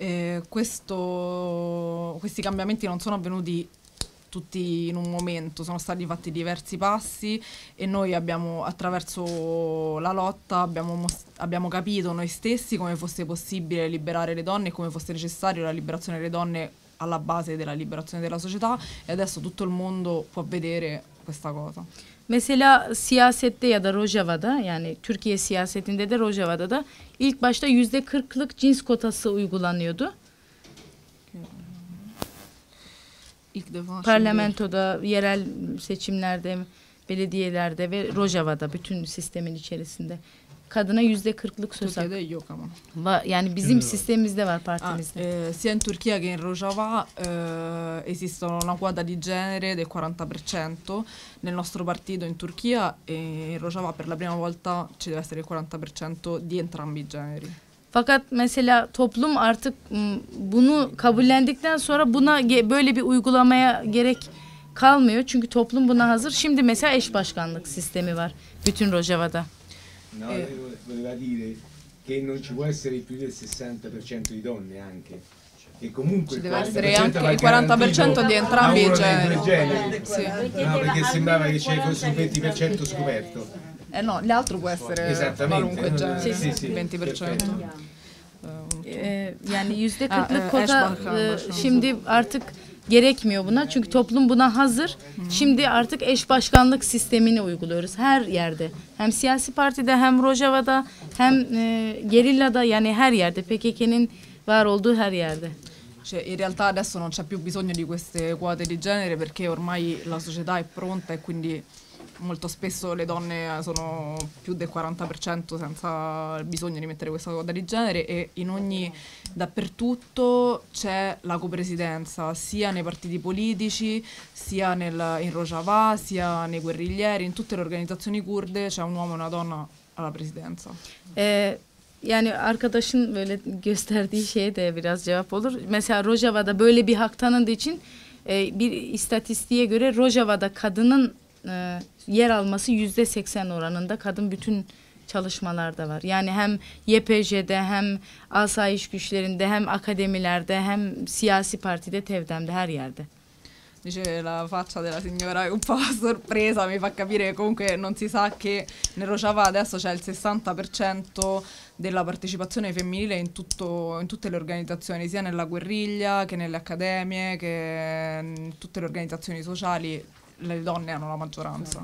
Eh, questo, questi cambiamenti non sono avvenuti tutti in un momento, sono stati fatti diversi passi e noi abbiamo attraverso la lotta abbiamo, abbiamo capito noi stessi come fosse possibile liberare le donne e come fosse necessaria la liberazione delle donne alla base della liberazione della società e adesso tutto il mondo può vedere questa cosa. Mesela siyasette ya da Rojava'da yani Türkiye siyasetinde de Rojava'da da ilk başta yüzde kırklık cins kotası uygulanıyordu. İlk defa Parlamentoda, şimdi... yerel seçimlerde, belediyelerde ve Rojava'da bütün sistemin içerisinde kadına yüzde kırklık söz hakkı. Türkiye'de yok ama. Va, yani bizim evet. sistemimizde var partimizde. Ah, e, sia in Turchia che in Rojava e, esistono una quota di genere del 40%. Nel nostro partito in Turchia e in Rojava per la prima volta ci deve essere il 40% di entrambi i generi. Fakat mesela toplum artık bunu kabullendikten sonra buna böyle bir uygulamaya gerek kalmıyor. Çünkü toplum buna hazır. Şimdi mesela eş başkanlık sistemi var bütün Rojava'da. No, eh. voleva dire che non ci può essere più del 60% di donne anche. E comunque ci deve essere anche il 40% di entrambi i generi. generi. Sì. No, perché sembrava che ci fosse un 20% scoperto. Eh no, l'altro può essere qualunque genere, sì, sì, sì, 20%. Perfetto. yani yüzde kırklık kota şimdi artık gerekmiyor buna. Çünkü toplum buna hazır. Şimdi artık eş başkanlık sistemini uyguluyoruz her yerde. Hem siyasi partide hem Rojava'da hem e, Gerilla'da yani her yerde PKK'nin var olduğu her yerde. Cioè, in realtà adesso non c'è più bisogno di queste quote di genere perché ormai la società è pronta e quindi molto spesso le donne sono più del 40% senza bisogno di mettere questa cosa di genere e in ogni dappertutto c'è la copresidenza sia nei partiti politici sia nel, in Rojava sia nei guerriglieri in tutte le organizzazioni kurde c'è un uomo e una donna alla presidenza eh, yani arkadaşın böyle gösterdiği şeye de biraz cevap olur. Mesela Rojava'da böyle bir hak tanındığı için e, bir istatistiğe göre Rojava'da kadının e, yer alması yüzde seksen oranında kadın bütün çalışmalarda var. Yani hem YPJ'de hem asayiş güçlerinde hem akademilerde hem siyasi partide Tevdem'de her yerde. Dice la faccia della signora è un po' sorpresa, mi fa capire che comunque non si sa che nel Rojava adesso c'è il 60% della partecipazione femminile in, tutto, in, tutte le organizzazioni, sia nella guerriglia che nelle accademie, che in tutte le organizzazioni sociali le donne hanno la maggioranza.